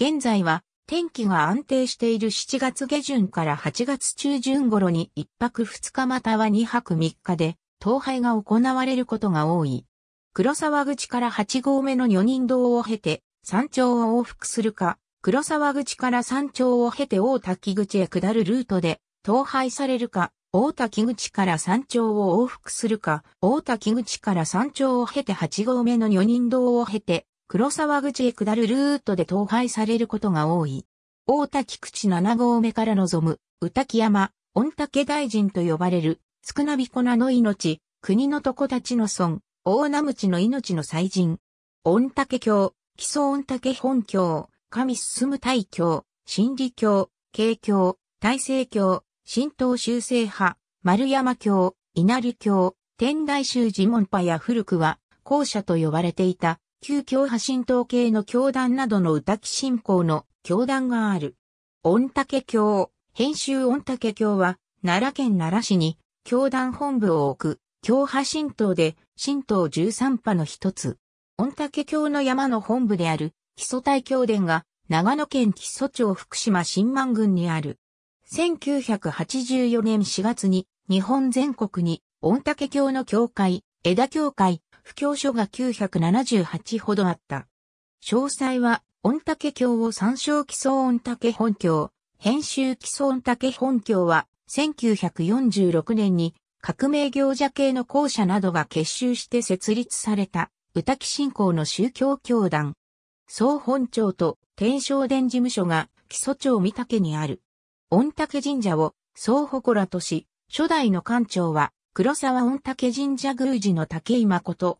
現在は天気が安定している7月下旬から8月中旬頃に1泊2日または2泊3日で、東廃が行われることが多い。黒沢口から8合目の女人道を経て、山頂を往復するか、黒沢口から山頂を経て大滝口へ下るルートで、東廃されるか、大滝口から山頂を往復するか、大滝口から山頂を経て8合目の女人道を経て、黒沢口へ下るルートで倒廃されることが多い。大滝口七合目から望む、宇滝山、御嶽大臣と呼ばれる、少なびこなの命、国の床たちの村、大名口の命の祭神。御嶽教、基礎御嶽本教、神進む大教、真理教、慶教、大成教、神道修正派、丸山教、稲荷教、天台宗寺門派や古くは、校舎と呼ばれていた、旧教派神道系の教団などの歌木信仰の教団がある。御嶽教、編集御嶽教は、奈良県奈良市に教団本部を置く、教派神道で、神道13派の一つ。御嶽教の山の本部である、基礎大教殿が、長野県基礎町福島新満郡にある。1984年4月に、日本全国に、御嶽教の教会、枝教会、布教書が978ほどあった。詳細は、御嶽教を参照基礎御嶽本教、編集基礎御嶽本教は、1946年に革命行者系の校舎などが結集して設立された、宇滝信仰の宗教教団。総本庁と天正殿事務所が基礎庁御嶽にある。御嶽神社を総祠とし、初代の館長は黒沢御嶽神社宮司の竹井誠。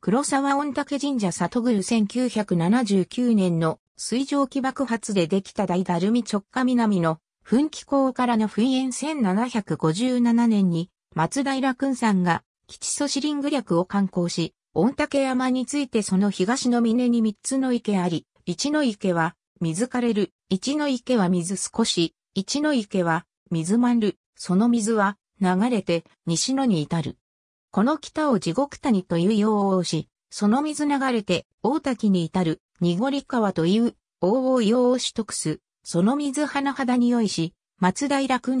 黒沢御嶽神社里宮1979年の水蒸気爆発でできた大だるみ直下南の噴気口からの噴煙1757年に松平君さんが吉祖シリング略を観光し、御嶽山についてその東の峰に三つの池あり、一の池は水枯れる、一の池は水少し、一の池は水丸。る、その水は流れて西野に至る。この北を地獄谷という用をし、その水流れて大滝に至る濁り川という王を用を取得す。その水花肌に良いし、松平君ん、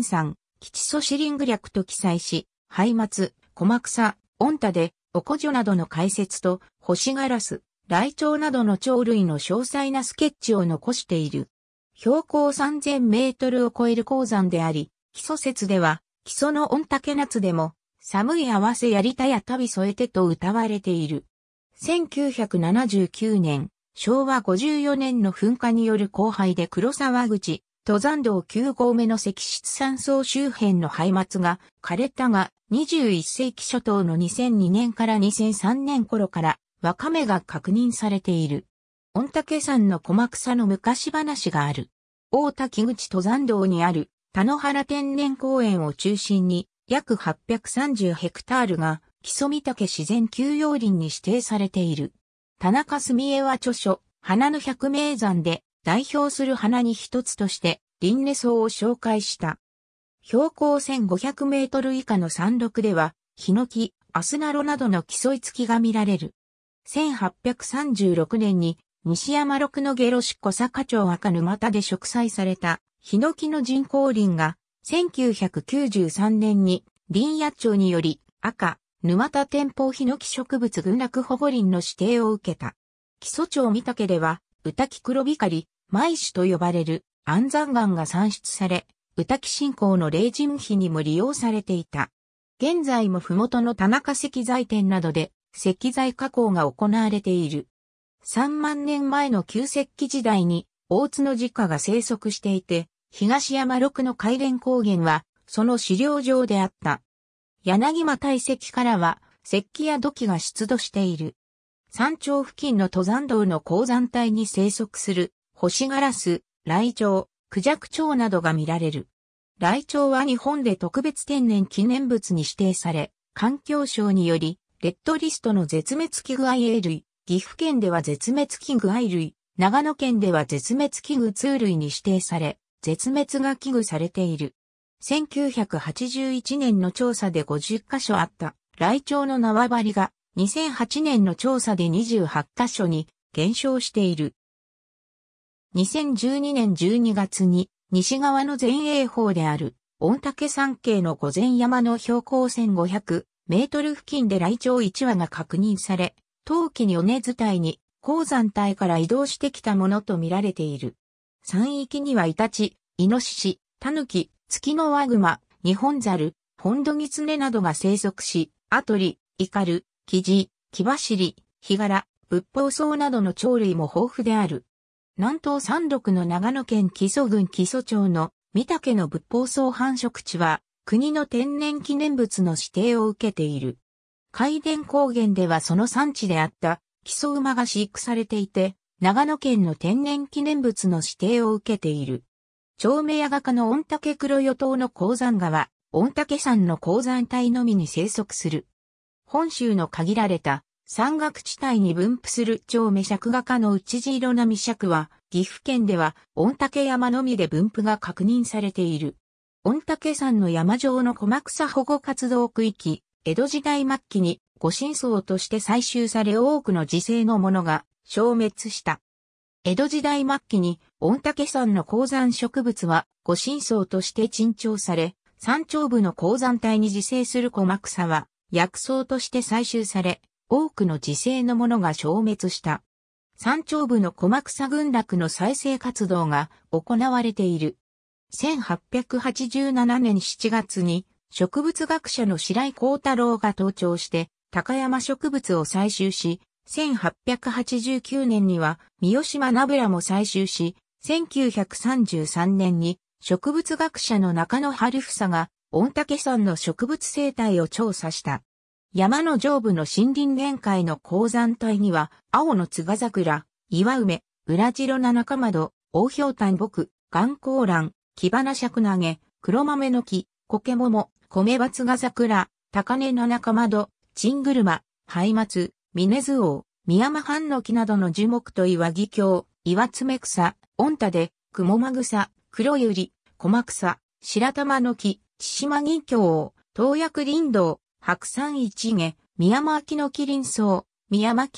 吉祖シリング略と記載し、廃末、小草、御田で、おこじょなどの解説と、星ガラス、雷鳥などの鳥類の詳細なスケッチを残している。標高3000メートルを超える鉱山であり、基礎説では、基礎の御嶽夏でも、寒い合わせやりたや旅添えてと歌われている。1979年、昭和54年の噴火による荒廃で黒沢口、登山道9合目の石室山荘周辺の廃末が枯れたが、21世紀初頭の2002年から2003年頃から、ワカメが確認されている。御嶽山の小松草の昔話がある。大滝口登山道にある田野原天然公園を中心に約830ヘクタールが木曽見岳自然休養林に指定されている。田中澄江は著書、花の百名山で代表する花に一つとして林根草を紹介した。標高1500メートル以下の山麓では、ヒノキ、アスナロなどの木礎付きが見られる。1836年に西山六の下呂市小坂町赤沼田で植栽されたヒノキの人工林が1993年に林野庁により赤、沼田天保ヒノキ植物群落保護林の指定を受けた。基礎町御岳では、宇滝黒光、舞種と呼ばれる安山岩が産出され、宇滝信仰の霊人碑にも利用されていた。現在も麓の田中石材店などで石材加工が行われている。3万年前の旧石器時代に大津の実家が生息していて、東山六の海連高原は、その資料上であった。柳間大石からは、石器や土器が出土している。山頂付近の登山道の鉱山帯に生息する、星ガラス、雷鳥、クジャク鳥などが見られる。雷鳥は日本で特別天然記念物に指定され、環境省により、レッドリストの絶滅危惧愛 A 類、岐阜県では絶滅危惧愛類、長野県では絶滅危惧通類に指定され、絶滅が危惧されている。1981年の調査で50カ所あった雷鳥の縄張りが2008年の調査で28カ所に減少している。2012年12月に西側の前衛方である御嶽山系の御前山の標高1500メートル付近で雷鳥1羽が確認され、冬季に尾根伝いに鉱山帯から移動してきたものとみられている。山域にはイタチ、イノシシ、タヌキ、ツキノワグマ、ニホンザル、ホンドギツネなどが生息し、アトリ、イカル、キジ、キバシリ、ヒガラ、仏法草などの鳥類も豊富である。南東山麓の長野県木曽郡木曽町の御岳の仏法草繁殖地は国の天然記念物の指定を受けている。海伝高原ではその産地であった木曽馬が飼育されていて、長野県の天然記念物の指定を受けている。長明屋画の御嶽黒与党の鉱山川、御嶽山の鉱山帯のみに生息する。本州の限られた山岳地帯に分布する長明尺画家の内地色なみ。尺は、岐阜県では御嶽山のみで分布が確認されている。御嶽山の山上の小幕草保護活動区域、江戸時代末期に御神草として採集され多くの時生のものが消滅した。江戸時代末期に、御嶽山の鉱山植物は、護神草として珍重され、山頂部の鉱山帯に自生する小幕草は、薬草として採集され、多くの自生のものが消滅した。山頂部の小幕草群落の再生活動が行われている。1887年7月に、植物学者の白井幸太郎が登庁して、高山植物を採集し、1889年には三好学ブらも採集し、1933年に植物学者の中野春房が御嶽山の植物生態を調査した。山の上部の森林限界の鉱山帯には、青の津賀桜、岩梅、裏白菜中窓、王氷炭木、岩光蘭、木花尺投げ、黒豆の木、苔桃、米津賀桜、高根の中窓、チングルマ、ハイマツ、ミネズオウ、ミヤマハンノキなどの樹木と岩木鏡、岩爪草、オンタデ、クモマグサ、クロユリ、コマクサ、シラタマ白玉チ木、千島銀鏡、東薬林道、白山一ミヤマキ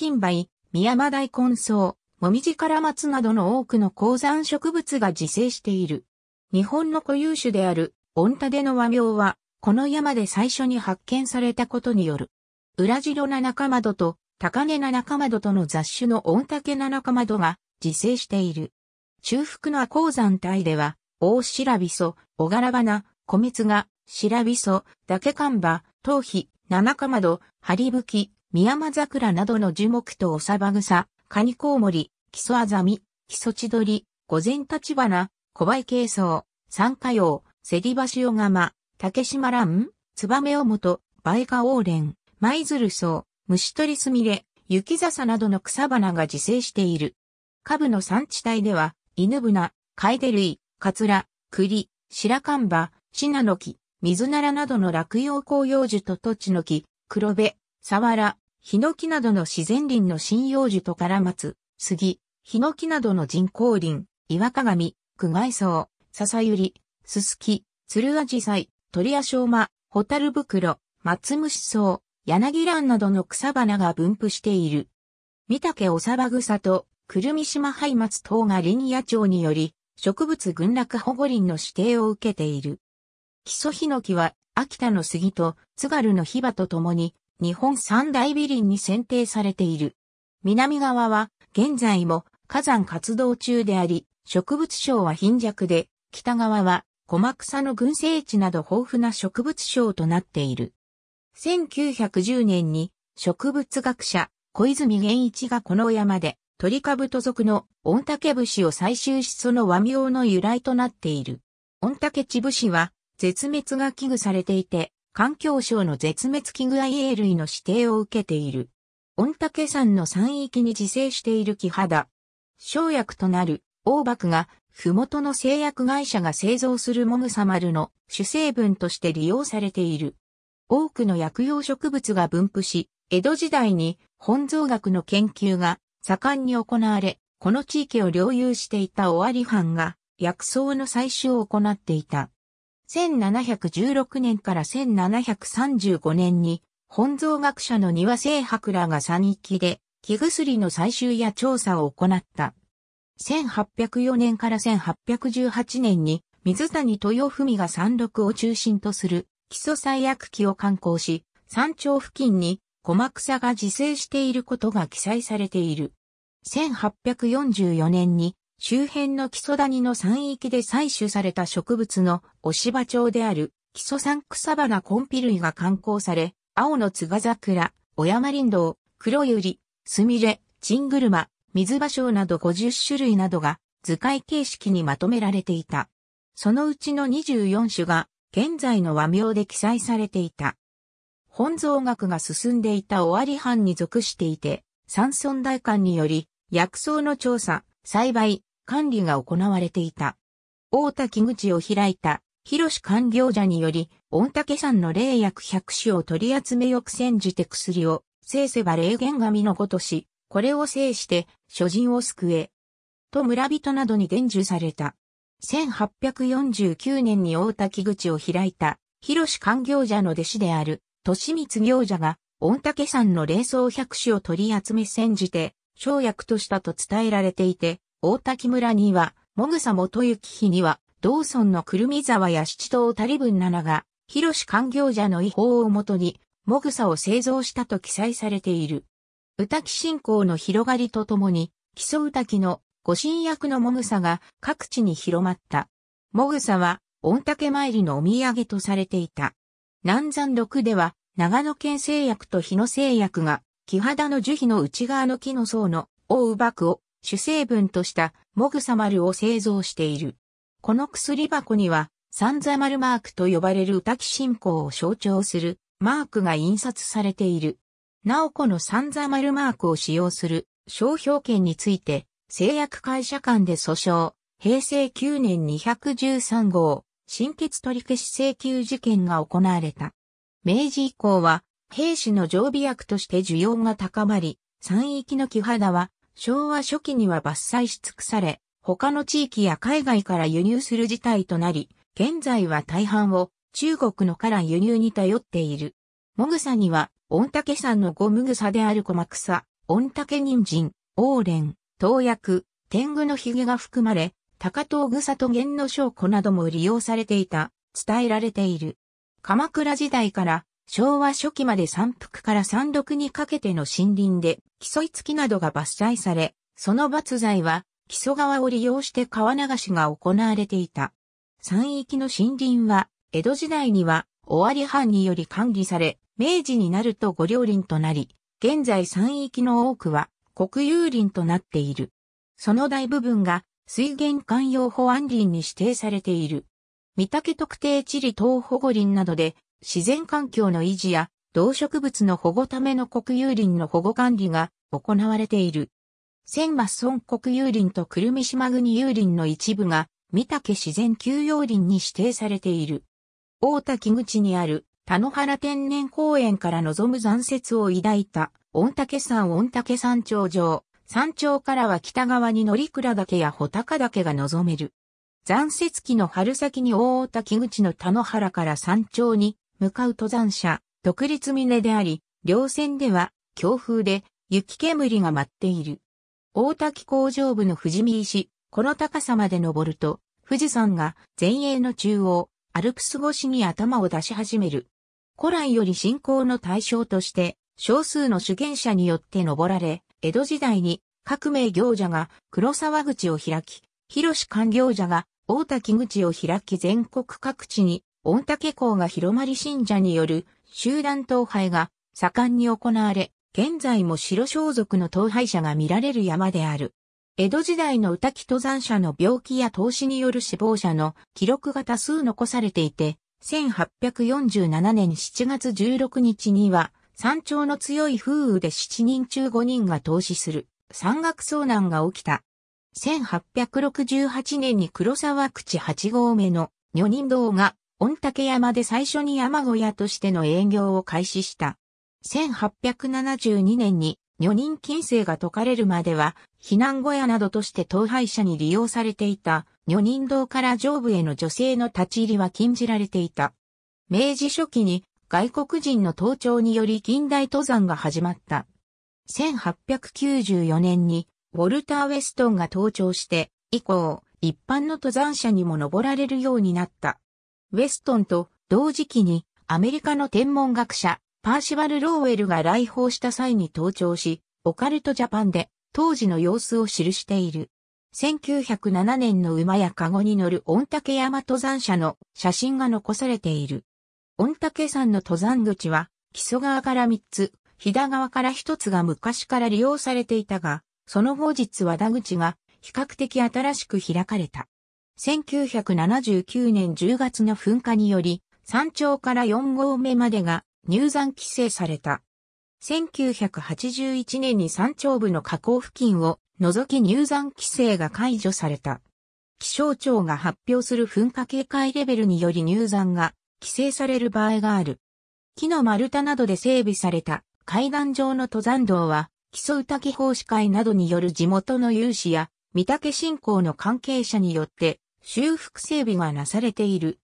ンバイ、ミヤマダイコンソウ、モミジカラマツなどの多くの鉱山植物が自生している。日本の固有種である、オンタデの和名は、この山で最初に発見されたことによる。ウラジロナ仲間戸と高根七かまどとの雑種の御嶽七かまどが自生している。中腹の亜鉱山帯では、大白びそ、小柄花、小蜜が、白びそ、竹看葉、頭皮、七かまど、張吹、き、宮間桜などの樹木とおさば草、カニコウモリ、木曽アザミ、木曽千鳥、御前立花、小梅軽草、三花葉、セリバシオガマ、竹島乱、ツバメオモト、バイカオーレン、舞鶴草、虫取りすみれ、雪笹などの草花が自生している。下部の産地帯では、犬ブカエデ類、カツラ、栗、カンバ、シナノキ、水ナラなどの落葉紅葉樹とトチノキ、黒部、サワラ、ヒノキなどの自然林の針葉樹とカラマツ、杉、ヒノキなどの人工林、岩鏡、クガイソウ、ササユリ、ススキ、ツルアジサイ、トリアショウマ、ホタルブクロ、マツムシソウ、柳蘭などの草花が分布している。御竹おさば草と、くるみ島ハイマツ等が林野町により、植物群落保護林の指定を受けている。木曽ヒノキは、秋田の杉と津軽のヒバとともに、日本三大美林に選定されている。南側は、現在も火山活動中であり、植物省は貧弱で、北側は、小草の群生地など豊富な植物省となっている。1910年に植物学者小泉玄一がこの山でトリカブト族の御嶽節を採集しその和名の由来となっている。御嶽地節は絶滅が危惧されていて、環境省の絶滅危惧愛営類の指定を受けている。御嶽山の山域に自生している木肌。生薬となる大爆が、麓の製薬会社が製造するモグサマルの主成分として利用されている。多くの薬用植物が分布し、江戸時代に本草学の研究が盛んに行われ、この地域を領有していた尾張藩が薬草の採取を行っていた。1716年から1735年に本草学者の庭清博らが山域で木薬の採集や調査を行った。1804年から1818年に水谷豊文が山麓を中心とする基礎最悪期を観光し、山頂付近に小幕草が自生していることが記載されている。1844年に周辺の基礎谷の山域で採取された植物の押し葉町である基礎山草花コンピ類が観光され、青の津賀桜、小山林道、黒百合、スミレ、チングルマ、水芭蕉など50種類などが図解形式にまとめられていた。そのうちの24種が現在の和名で記載されていた。本草学が進んでいた尾張藩に属していて、山村大官により、薬草の調査、栽培、管理が行われていた。大滝口を開いた、広官業者により、御嶽山の霊薬百種を取り集めよく煎じて薬を、いせば霊言神のごとし、これを制して、諸人を救え。と村人などに伝授された。1849年に大滝口を開いた、広官行者の弟子である、利光行者が、御嶽山の霊草百種を取り集め煎じて、生薬としたと伝えられていて、大滝村には、もぐさ元行妃には、道村のくるみ沢や七島足分七が、広官行者の違法をもとに、もぐさを製造したと記載されている。宇滝信仰の広がりとともに、基礎宇滝の護神薬のモグサが各地に広まった。モグサは、御嶽参りのお土産とされていた。南山六では、長野県製薬と日野製薬が、木肌の樹皮の内側の木の層の、大うばくを主成分としたモグサ丸を製造している。この薬箱には、三座丸マークと呼ばれる歌き信仰を象徴するマークが印刷されている。なおこの三座丸マークを使用する商標権について、製薬会社間で訴訟、平成9年213号、新血取り消し請求事件が行われた。明治以降は、兵士の常備薬として需要が高まり、山域の木肌は、昭和初期には伐採し尽くされ、他の地域や海外から輸入する事態となり、現在は大半を中国のから輸入に頼っている。もぐさには、御嶽山の五むぐさである小草、御嶽人参、王蓮、投薬、天狗の髭が含まれ、高遠草と源の証拠なども利用されていた、伝えられている。鎌倉時代から昭和初期まで山腹から山麓にかけての森林で、木曽付きなどが伐採され、その伐材は、木曽川を利用して川流しが行われていた。山域の森林は、江戸時代には、尾張藩により管理され、明治になると御両林となり、現在山域の多くは、国有林となっている。その大部分が水源管用保安林に指定されている。三宅特定地理等保護林などで自然環境の維持や動植物の保護ための国有林の保護管理が行われている。千葉村国有林と久留米島国有林の一部が三宅自然休養林に指定されている。大滝口にある田野原天然公園から望む残雪を抱いた、御嶽山御嶽山頂上、山頂からは北側に乗鞍岳や穂高岳が望める。残雪期の春先に大滝口の田野原から山頂に向かう登山者、独立峰であり、稜線では強風で雪煙が舞っている。大滝工場部の富士見石、この高さまで登ると、富士山が前衛の中央、アルプス越しに頭を出し始める。古来より信仰の対象として、少数の主権者によって登られ、江戸時代に革命行者が黒沢口を開き、広志官行者が大滝口を開き全国各地に、御嶽港が広まり信者による集団統廃が盛んに行われ、現在も白装束の統廃者が見られる山である。江戸時代の宇滝登山者の病気や投資による死亡者の記録が多数残されていて、1847年7月16日には、山頂の強い風雨で7人中5人が投資する、山岳遭難が起きた。1868年に黒沢口8号目の女人堂が、御嶽山で最初に山小屋としての営業を開始した。1872年に女人禁制が解かれるまでは、避難小屋などとして当廃者に利用されていた女人堂から上部への女性の立ち入りは禁じられていた。明治初期に外国人の登頂により近代登山が始まった。1894年にウォルター・ウェストンが登頂して以降、一般の登山者にも登られるようになった。ウェストンと同時期にアメリカの天文学者パーシバル・ローウェルが来訪した際に登頂し、オカルト・ジャパンで当時の様子を記している。1907年の馬やカゴに乗る御嶽山登山者の写真が残されている。御嶽山の登山口は、木曽川から三つ、飛騨川から一つが昔から利用されていたが、その後日和田口が比較的新しく開かれた。1979年10月の噴火により、山頂から4合目までが入山規制された。1981年に山頂部の河口付近を除き入山規制が解除された。気象庁が発表する噴火警戒レベルにより入山が規制される場合がある。木の丸太などで整備された階段上の登山道は、基礎滝法師会などによる地元の有志や、御嶽信仰の関係者によって、修復整備がなされている。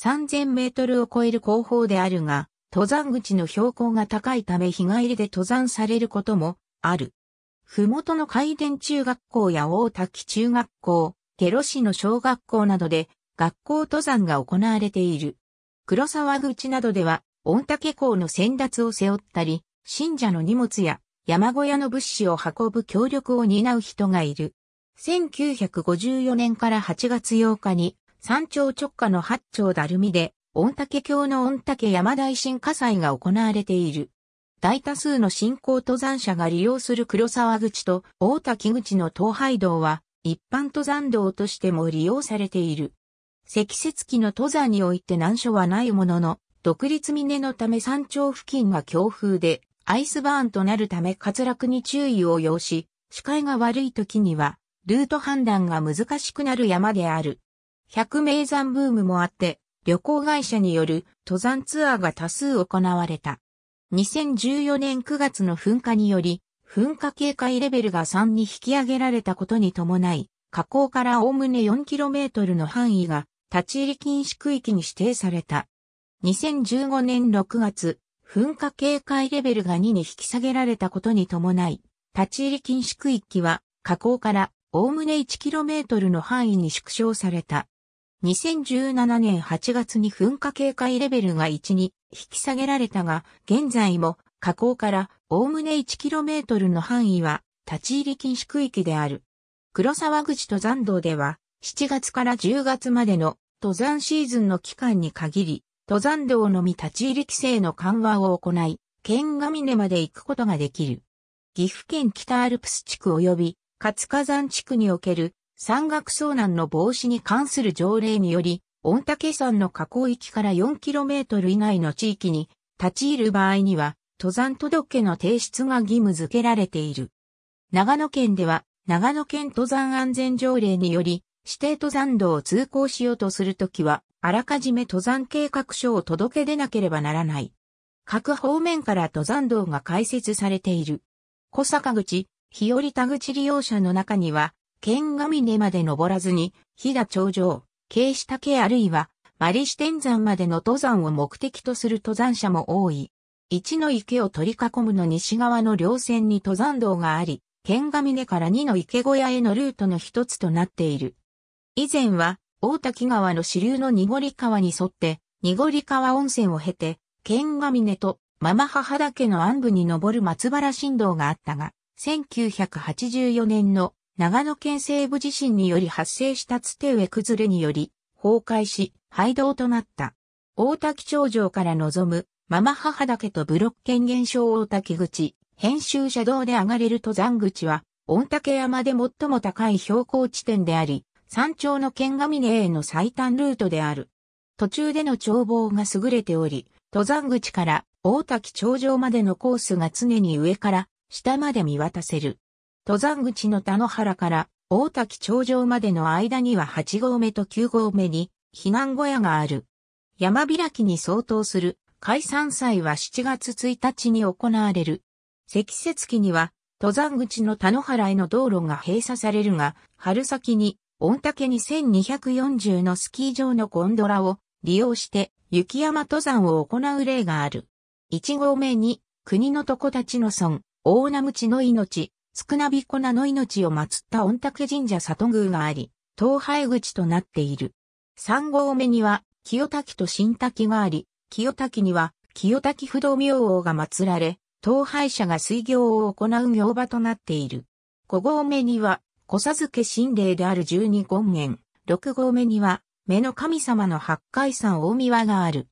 3000メートルを超える高峰であるが、登山口の標高が高いため日帰りで登山されることもある。ふもとの海伝中学校や大滝中学校、下呂市の小学校などで学校登山が行われている。黒沢口などでは、御嶽港の先達を背負ったり、信者の荷物や山小屋の物資を運ぶ協力を担う人がいる。1954年から8月8日に山頂直下の八丁だるみで、御嶽峡の御嶽山大震火災が行われている。大多数の信仰登山者が利用する黒沢口と大滝口の東海道は、一般登山道としても利用されている。積雪期の登山において難所はないものの、独立峰のため山頂付近は強風で、アイスバーンとなるため滑落に注意を要し、視界が悪い時には、ルート判断が難しくなる山である。百名山ブームもあって、旅行会社による登山ツアーが多数行われた。2014年9月の噴火により、噴火警戒レベルが3に引き上げられたことに伴い、火口からおおむね 4km の範囲が立ち入り禁止区域に指定された。2015年6月、噴火警戒レベルが2に引き下げられたことに伴い、立ち入り禁止区域は火口からおおむね 1km の範囲に縮小された。2017年8月に噴火警戒レベルが1に引き下げられたが、現在も河口からおおむね 1km の範囲は立ち入り禁止区域である。黒沢口登山道では、7月から10月までの登山シーズンの期間に限り、登山道のみ立ち入り規制の緩和を行い、剣が峰まで行くことができる。岐阜県北アルプス地区及び活火山地区における山岳遭難の防止に関する条例により、御嶽山の河口域から 4km 以内の地域に立ち入る場合には、登山届の提出が義務付けられている。長野県では、長野県登山安全条例により、指定登山道を通行しようとするときは、あらかじめ登山計画書を届け出なければならない。各方面から登山道が開設されている。小坂口、日和田口利用者の中には、県上峰まで登らずに、日が頂上、軽下系あるいは、マリシテン山までの登山を目的とする登山者も多い。一の池を取り囲むの西側の稜線に登山道があり、剣ヶ峰から二の池小屋へのルートの一つとなっている。以前は、大滝川の支流の濁川に沿って、濁川温泉を経て、剣ヶ峰とママ母岳の暗部に登る松原新道があったが、1984年の長野県西部地震により発生したつて上崩れにより、崩壊し、廃道となった。大滝頂上から望む、ママ母岳とブロックン現象大滝口、編集者道で上がれる登山口は、御嶽山で最も高い標高地点であり、山頂の剣ヶ峰への最短ルートである。途中での眺望が優れており、登山口から大滝頂上までのコースが常に上から下まで見渡せる。登山口の田野原から大滝頂上までの間には8合目と9合目に避難小屋がある。山開きに相当する開山祭は7月1日に行われる。積雪期には登山口の田野原への道路が閉鎖されるが、春先に御嶽1 2 4 0のスキー場のゴンドラを利用して雪山登山を行う例がある。1合目に国の床立の村、大名口の命、少なびこなの命を祀った御嶽神社里宮があり、東廃口となっている。三合目には、清滝と新滝があり、清滝には、清滝不動明王が祀られ、東廃者が水行を行う行場となっている。五合目には、小佐け神霊である十二権現。六合目には、目の神様の八海山大宮がある。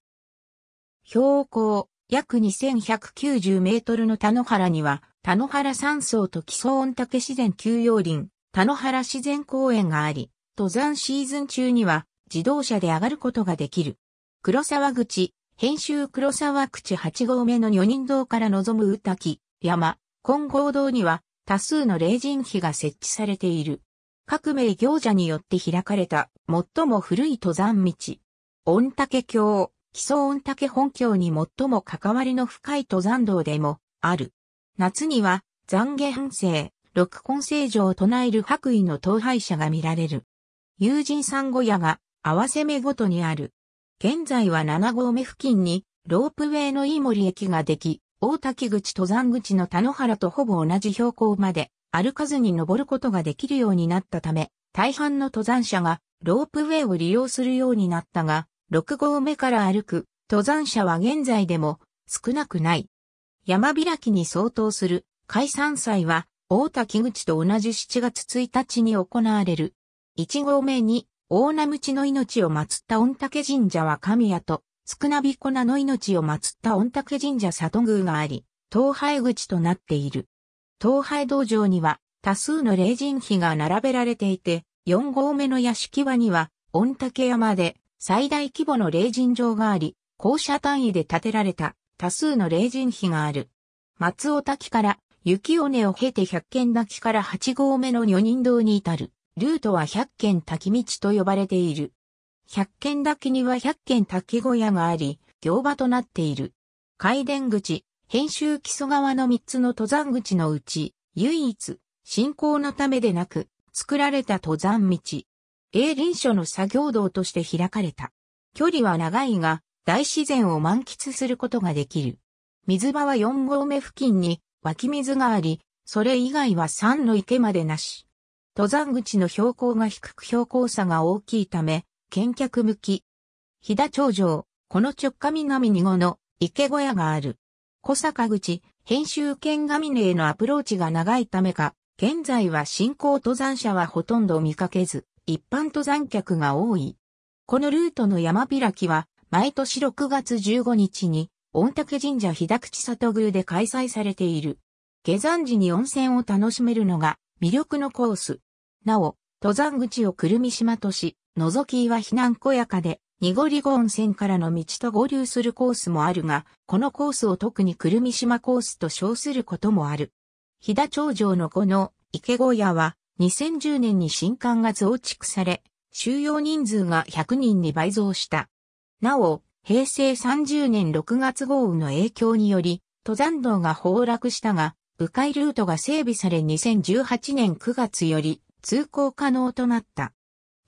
標高、約2190メートルの田野原には、田野原山荘と木曽御嶽自然休養林、田野原自然公園があり、登山シーズン中には自動車で上がることができる。黒沢口、編集黒沢口8号目の女人堂から望む宇滝、山、金剛堂には多数の霊人碑が設置されている。各名行者によって開かれた最も古い登山道。御嶽峡、木曽御嶽本峡に最も関わりの深い登山道でもある。夏には、懺悔反省、六根正常を唱える白衣の統廃者が見られる。友人産後屋が合わせ目ごとにある。現在は7合目付近にロープウェイのい森駅ができ、大滝口登山口の田野原とほぼ同じ標高まで歩かずに登ることができるようになったため、大半の登山者がロープウェイを利用するようになったが、6合目から歩く登山者は現在でも少なくない。山開きに相当する解散祭は、大滝口と同じ7月1日に行われる。1号目に、大名口の命を祀った御嶽神社は神谷と、少なびこなの命を祀った御嶽神社里宮があり、東海口となっている。東海道場には、多数の霊人碑が並べられていて、4号目の屋敷場には、御嶽山で最大規模の霊人場があり、校舎単位で建てられた多数の霊人碑がある。松尾滝から雪尾根を経て百軒滝から八合目の女人堂に至る。ルートは百軒滝道と呼ばれている。百軒滝には百軒滝小屋があり、行場となっている。海殿口、編集基礎側の三つの登山口のうち、唯一、信仰のためでなく、作られた登山道。営林所の作業道として開かれた。距離は長いが、大自然を満喫することができる。水場は4合目付近に湧き水があり、それ以外は3の池までなし。登山口の標高が低く標高差が大きいため、見客向き。飛騨頂上、この直下南に後の池小屋がある。小坂口、編集県神根へのアプローチが長いためか、現在は新興登山者はほとんど見かけず、一般登山客が多い。このルートの山開きは、毎年6月15日に、御嶽神社日田口里宮で開催されている。下山時に温泉を楽しめるのが魅力のコース。なお、登山口をくるみ島とし、覗き岩避難小屋かで、濁り後温泉からの道と合流するコースもあるが、このコースを特にくるみ島コースと称することもある。飛騨頂上のこの池小屋は、2010年に新館が増築され、収容人数が100人に倍増した。なお、平成30年6月豪雨の影響により、登山道が崩落したが、迂回ルートが整備され2018年9月より通行可能となった。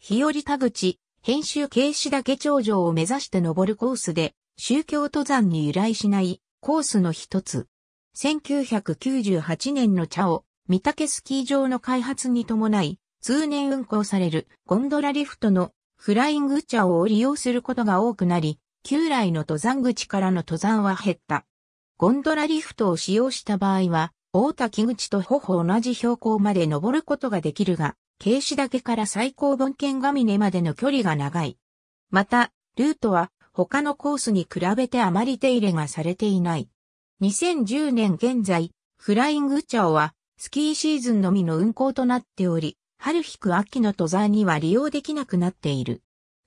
日和田口、編集軽視岳頂上を目指して登るコースで、宗教登山に由来しないコースの一つ。1998年の茶を、三宅スキー場の開発に伴い、通年運行されるゴンドラリフトのフライングチャオを利用することが多くなり、旧来の登山口からの登山は減った。ゴンドラリフトを使用した場合は、大滝口とほぼ同じ標高まで登ることができるが、軽視岳から最高本県ヶ峰までの距離が長い。また、ルートは他のコースに比べてあまり手入れがされていない。2010年現在、フライングチャオはスキーシーズンのみの運行となっており、春引く秋の登山には利用できなくなっている。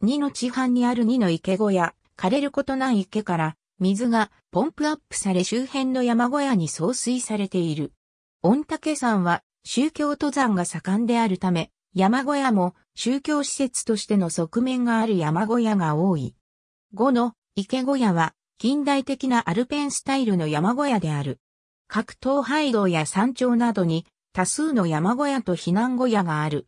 2の地畔にある2の池小屋、枯れることない池から水がポンプアップされ周辺の山小屋に送水されている。御嶽山は宗教登山が盛んであるため、山小屋も宗教施設としての側面がある山小屋が多い。5の池小屋は近代的なアルペンスタイルの山小屋である。各闘廃道や山頂などに多数の山小屋と避難小屋がある。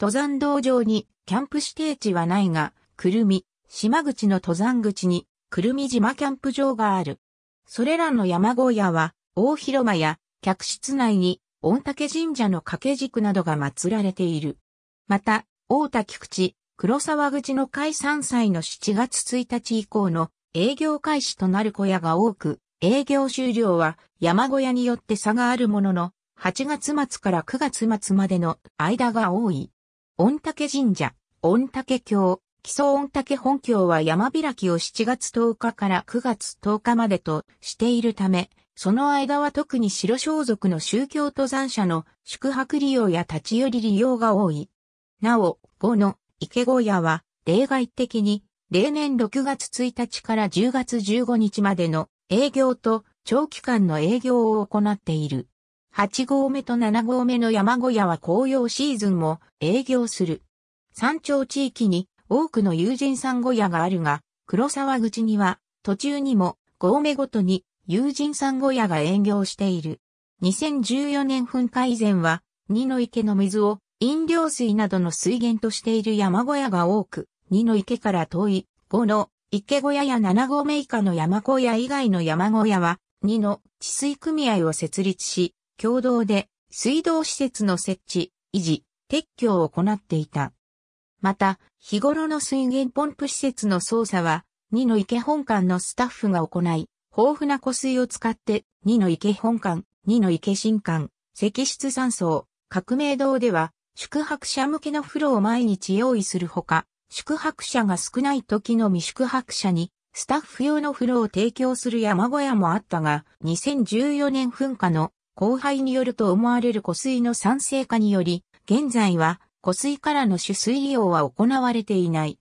登山道上にキャンプ指定地はないが、くるみ、島口の登山口に、くるみ島キャンプ場がある。それらの山小屋は、大広間や、客室内に、御嶽神社の掛け軸などが祀られている。また、大田菊池、黒沢口の開3祭の7月1日以降の営業開始となる小屋が多く、営業終了は山小屋によって差があるものの、8月末から9月末までの間が多い。御嶽神社、御嶽教、基礎御嶽本教は山開きを7月10日から9月10日までとしているため、その間は特に白装束の宗教登山者の宿泊利用や立ち寄り利用が多い。なお、五の池小屋は例外的に例年6月1日から10月15日までの営業と長期間の営業を行っている。8号目と7号目の山小屋は紅葉シーズンも営業する。山頂地域に多くの友人山小屋があるが、黒沢口には途中にも合目ごとに友人山小屋が営業している。2014年噴火以前は、二の池の水を飲料水などの水源としている山小屋が多く、二の池から遠い5の池小屋や7合目以下の山小屋以外の山小屋は、2の治水組合を設立し、共同で水道施設の設置、維持、撤去を行っていた。また、日頃の水源ポンプ施設の操作は、二の池本館のスタッフが行い、豊富な湖水を使って、二の池本館、二の池新館、石室山荘、革命堂では、宿泊者向けの風呂を毎日用意するほか、宿泊者が少ない時の未宿泊者に、スタッフ用の風呂を提供する山小屋もあったが、2014年噴火の後輩によると思われる湖水の酸性化により、現在は湖水からの取水利用は行われていない。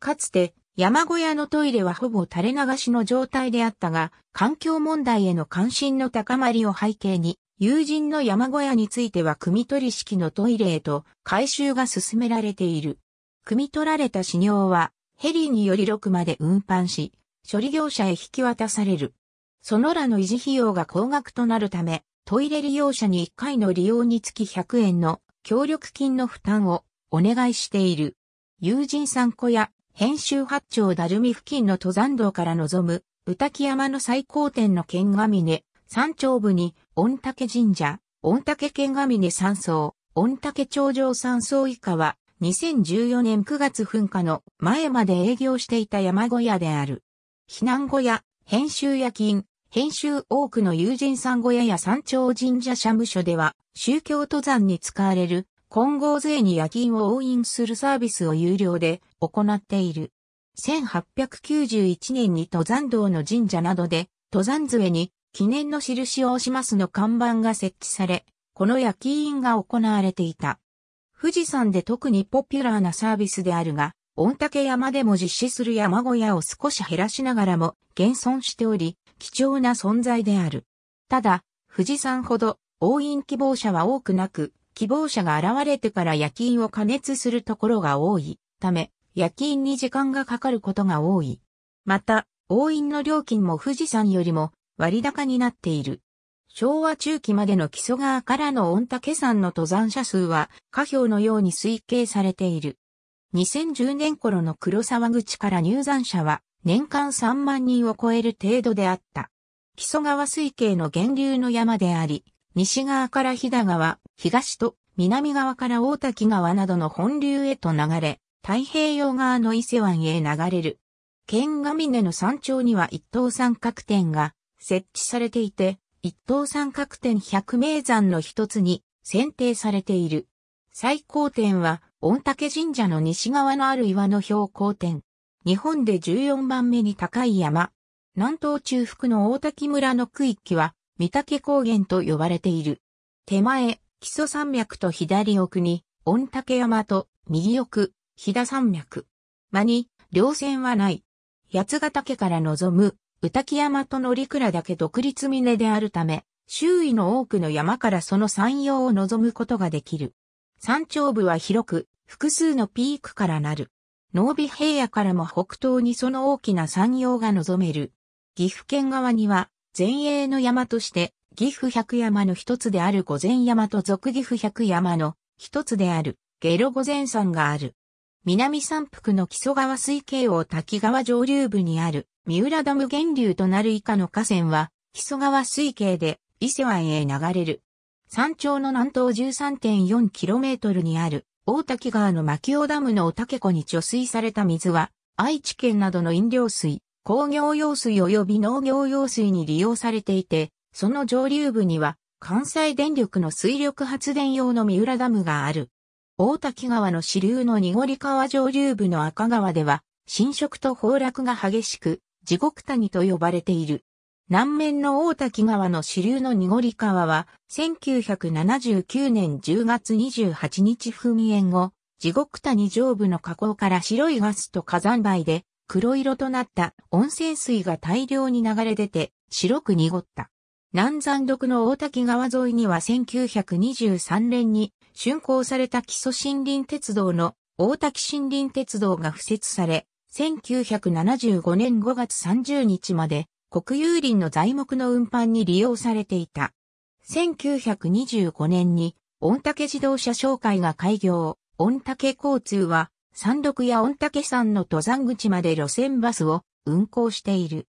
かつて山小屋のトイレはほぼ垂れ流しの状態であったが、環境問題への関心の高まりを背景に、友人の山小屋については汲み取り式のトイレへと改修が進められている。汲み取られた資料はヘリにより6まで運搬し、処理業者へ引き渡される。そのらの維持費用が高額となるため、トイレ利用者に1回の利用につき100円の協力金の負担をお願いしている。友人山小屋、編集八丁だるみ付近の登山道から望む、宇滝山の最高点の剣ヶ峰、山頂部に、御嶽神社、御嶽剣ヶ峰山荘、御嶽頂上山荘以下は、2014年9月噴火の前まで営業していた山小屋である。避難小屋、編集夜勤、編集多くの友人ん小屋や山頂神社社務所では、宗教登山に使われる混合税に夜勤を応印するサービスを有料で行っている。1891年に登山道の神社などで、登山杖に記念の印を押しますの看板が設置され、この夜勤が行われていた。富士山で特にポピュラーなサービスであるが、御嶽山でも実施する山小屋を少し減らしながらも現存しており、貴重な存在である。ただ、富士山ほど応印希望者は多くなく、希望者が現れてから夜勤を加熱するところが多いため、夜勤に時間がかかることが多い。また、応印の料金も富士山よりも割高になっている。昭和中期までの木曽川からの御嶽山の登山者数は下表のように推計されている。2010年頃の黒沢口から入山者は年間3万人を超える程度であった。木曽川水系の源流の山であり、西側から飛騨川、東と南側から大滝川などの本流へと流れ、太平洋側の伊勢湾へ流れる。県ヶ峰の山頂には一等三角点が設置されていて、一等三角点百名山の一つに選定されている。最高点は、御嶽神社の西側のある岩の標高点、日本で14番目に高い山。南東中腹の大滝村の区域は、三岳高原と呼ばれている。手前、木曽山脈と左奥に、御嶽山と、右奥、飛騨山脈。間に、稜線はない。八ヶ岳から望む、宇滝山と乗倉岳独立峰であるため、周囲の多くの山からその山陽を望むことができる。山頂部は広く、複数のピークからなる。濃尾平野からも北東にその大きな山陽が望める。岐阜県側には、前衛の山として、岐阜百山の一つである御前山と俗岐阜百山の一つである、下呂御前山がある。南山腹の木曽川水系を滝川上流部にある、三浦ダム源流となる以下の河川は、木曽川水系で伊勢湾へ流れる。山頂の南東 13.4km にある大滝川の牧尾ダムのお竹湖に貯水された水は、愛知県などの飲料水、工業用水及び農業用水に利用されていて、その上流部には、関西電力の水力発電用の三浦ダムがある。大滝川の支流の濁り川上流部の赤川では、浸食と崩落が激しく、地獄谷と呼ばれている。南面の大滝川の支流の濁り川は、1979年10月28日噴煙後、地獄谷上部の河口から白いガスと火山灰で黒色となった温泉水が大量に流れ出て白く濁った。南山独の大滝川沿いには1923年に竣工された基礎森林鉄道の大滝森林鉄道が付設され、1975年5月30日まで国有林の材木の運搬に利用されていた。1925年に、御嶽自動車商会が開業、御嶽交通は、山麓や御嶽山の登山口まで路線バスを運行している。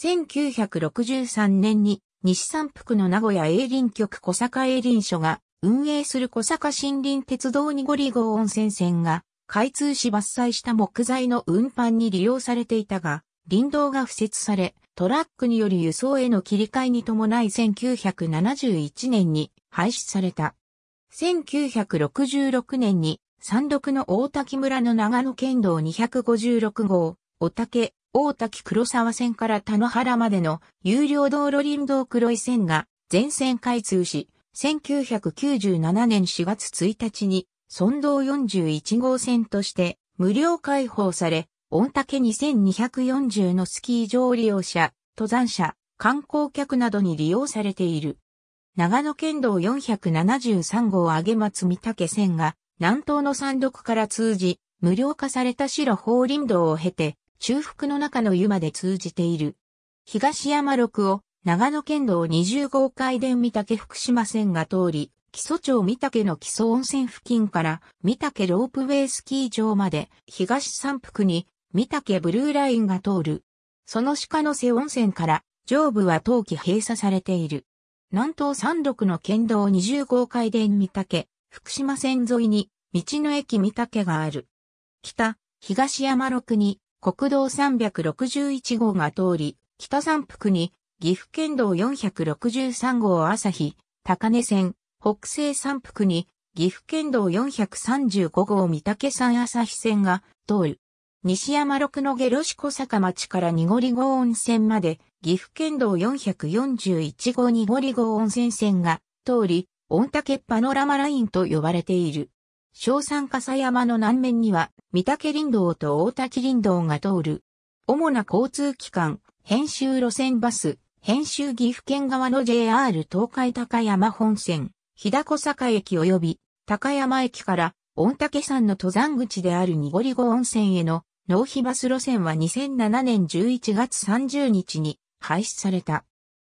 1963年に、西三福の名古屋営林局小坂営林所が運営する小坂森林鉄道に5号温泉線が開通し伐採した木材の運搬に利用されていたが、林道が敷設され、トラックにより輸送への切り替えに伴い1971年に廃止された。1966年に山麓の大滝村の長野県道256号、お竹、大滝黒沢線から田野原までの有料道路林道黒い線が全線開通し、1997年4月1日に村道41号線として無料開放され、御嶽2240のスキー場利用者、登山者、観光客などに利用されている。長野県道473号上松御嶽線が南東の山麓から通じ、無料化された白法林道を経て、中腹の中の湯まで通じている。東山六を長野県道20号海田御嶽福島線が通り、木曽町御嶽の木曽温泉付近から御嶽ロープウェイスキー場まで東山腹に三嶽ブルーラインが通る。その鹿の瀬温泉から上部は冬季閉鎖されている。南東36の県道20号海電三嶽、福島線沿いに道の駅三嶽がある。北、東山六に国道361号が通り、北三福に岐阜県道463号朝日、高根線、北西三福に岐阜県道435号三嶽山朝日線が通る。西山六の下呂市小坂町から濁り号温泉まで、岐阜県道441号濁り号温泉線が通り、御嶽パノラマラインと呼ばれている。小山笠山の南面には、御嶽林道と大滝林道が通る。主な交通機関、編集路線バス、編集岐阜県側の JR 東海高山本線、日高坂駅及び高山駅から御嶽山の登山口である濁り号温泉へのノ費バス路線は2007年11月30日に廃止された。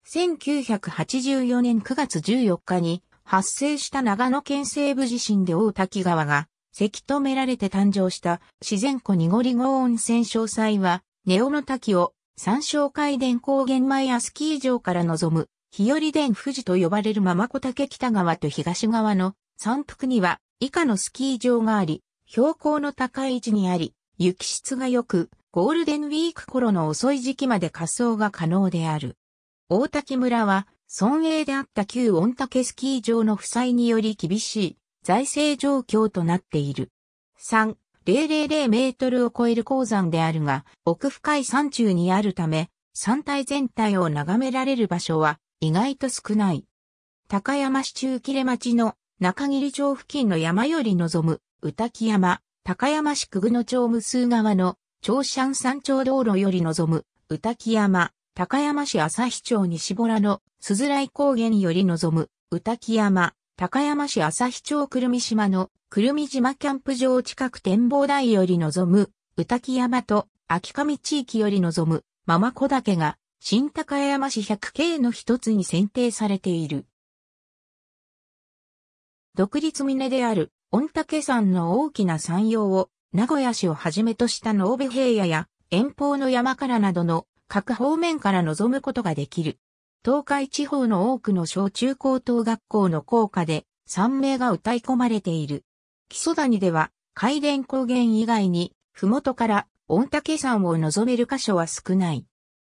1984年9月14日に発生した長野県西部地震で大滝川がせき止められて誕生した自然湖濁り号温泉詳細は、ネオの滝を山椒海田高原前やスキー場から望む日和伝富士と呼ばれるまま小竹北川と東側の山腹には以下のスキー場があり、標高の高い位置にあり、雪質が良く、ゴールデンウィーク頃の遅い時期まで滑走が可能である。大滝村は、村営であった旧御嶽スキー場の負債により厳しい財政状況となっている。3、000メートルを超える鉱山であるが、奥深い山中にあるため、山体全体を眺められる場所は意外と少ない。高山市中切れ町の中切町付近の山より望む、宇滝山、高山市久久野町無数川の長山山頂道路より望む、宇滝山、高山市旭町西原の鈴来高原より望む、宇滝山、高山市旭町久留美島の久留美島キャンプ場近く展望台より望む、宇滝山と秋上地域より望む、ママ子岳が、新高山市1 0 0系の一つに選定されている。独立峰である御嶽山の大きな山陽を、名古屋市をはじめとした濃部平野や遠方の山からなどの各方面から望むことができる。東海地方の多くの小中高等学校の校歌で山名が歌い込まれている。木曽谷では、海田高原以外に、麓から御嶽山を望める箇所は少ない。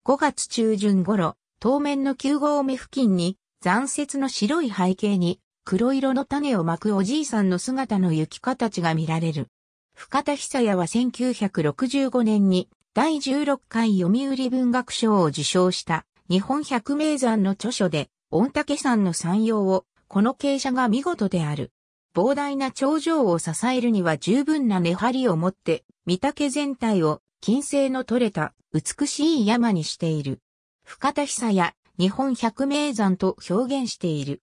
5月中旬頃、当面の9合目付近に、残雪の白い背景に、黒色の種をまくおじいさんの姿の雪形が見られる。深田久也は1965年に第16回読売文学賞を受賞した日本百名山の著書で、御嶽山の山陽を、この傾斜が見事である。膨大な頂上を支えるには十分な根張りを持って、御嶽全体を金星の取れた美しい山にしている。深田久也、日本百名山と表現している。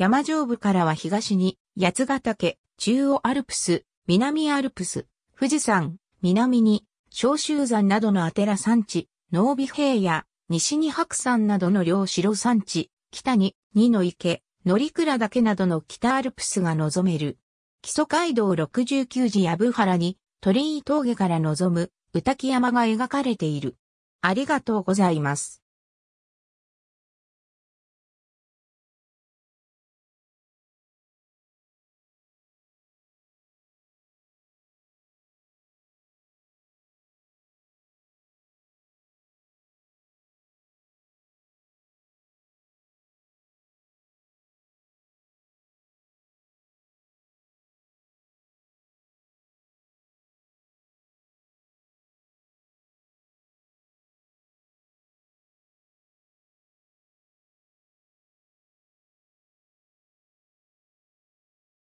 山上部からは東に、八ヶ岳、中央アルプス、南アルプス、富士山、南に、小州山などのアテラ山地、濃尾平野、西に白山などの両白山地、北に、二の池、乗鞍岳などの北アルプスが望める。基礎街道69時藪原に、鳥居峠から望む、宇滝山が描かれている。ありがとうございます。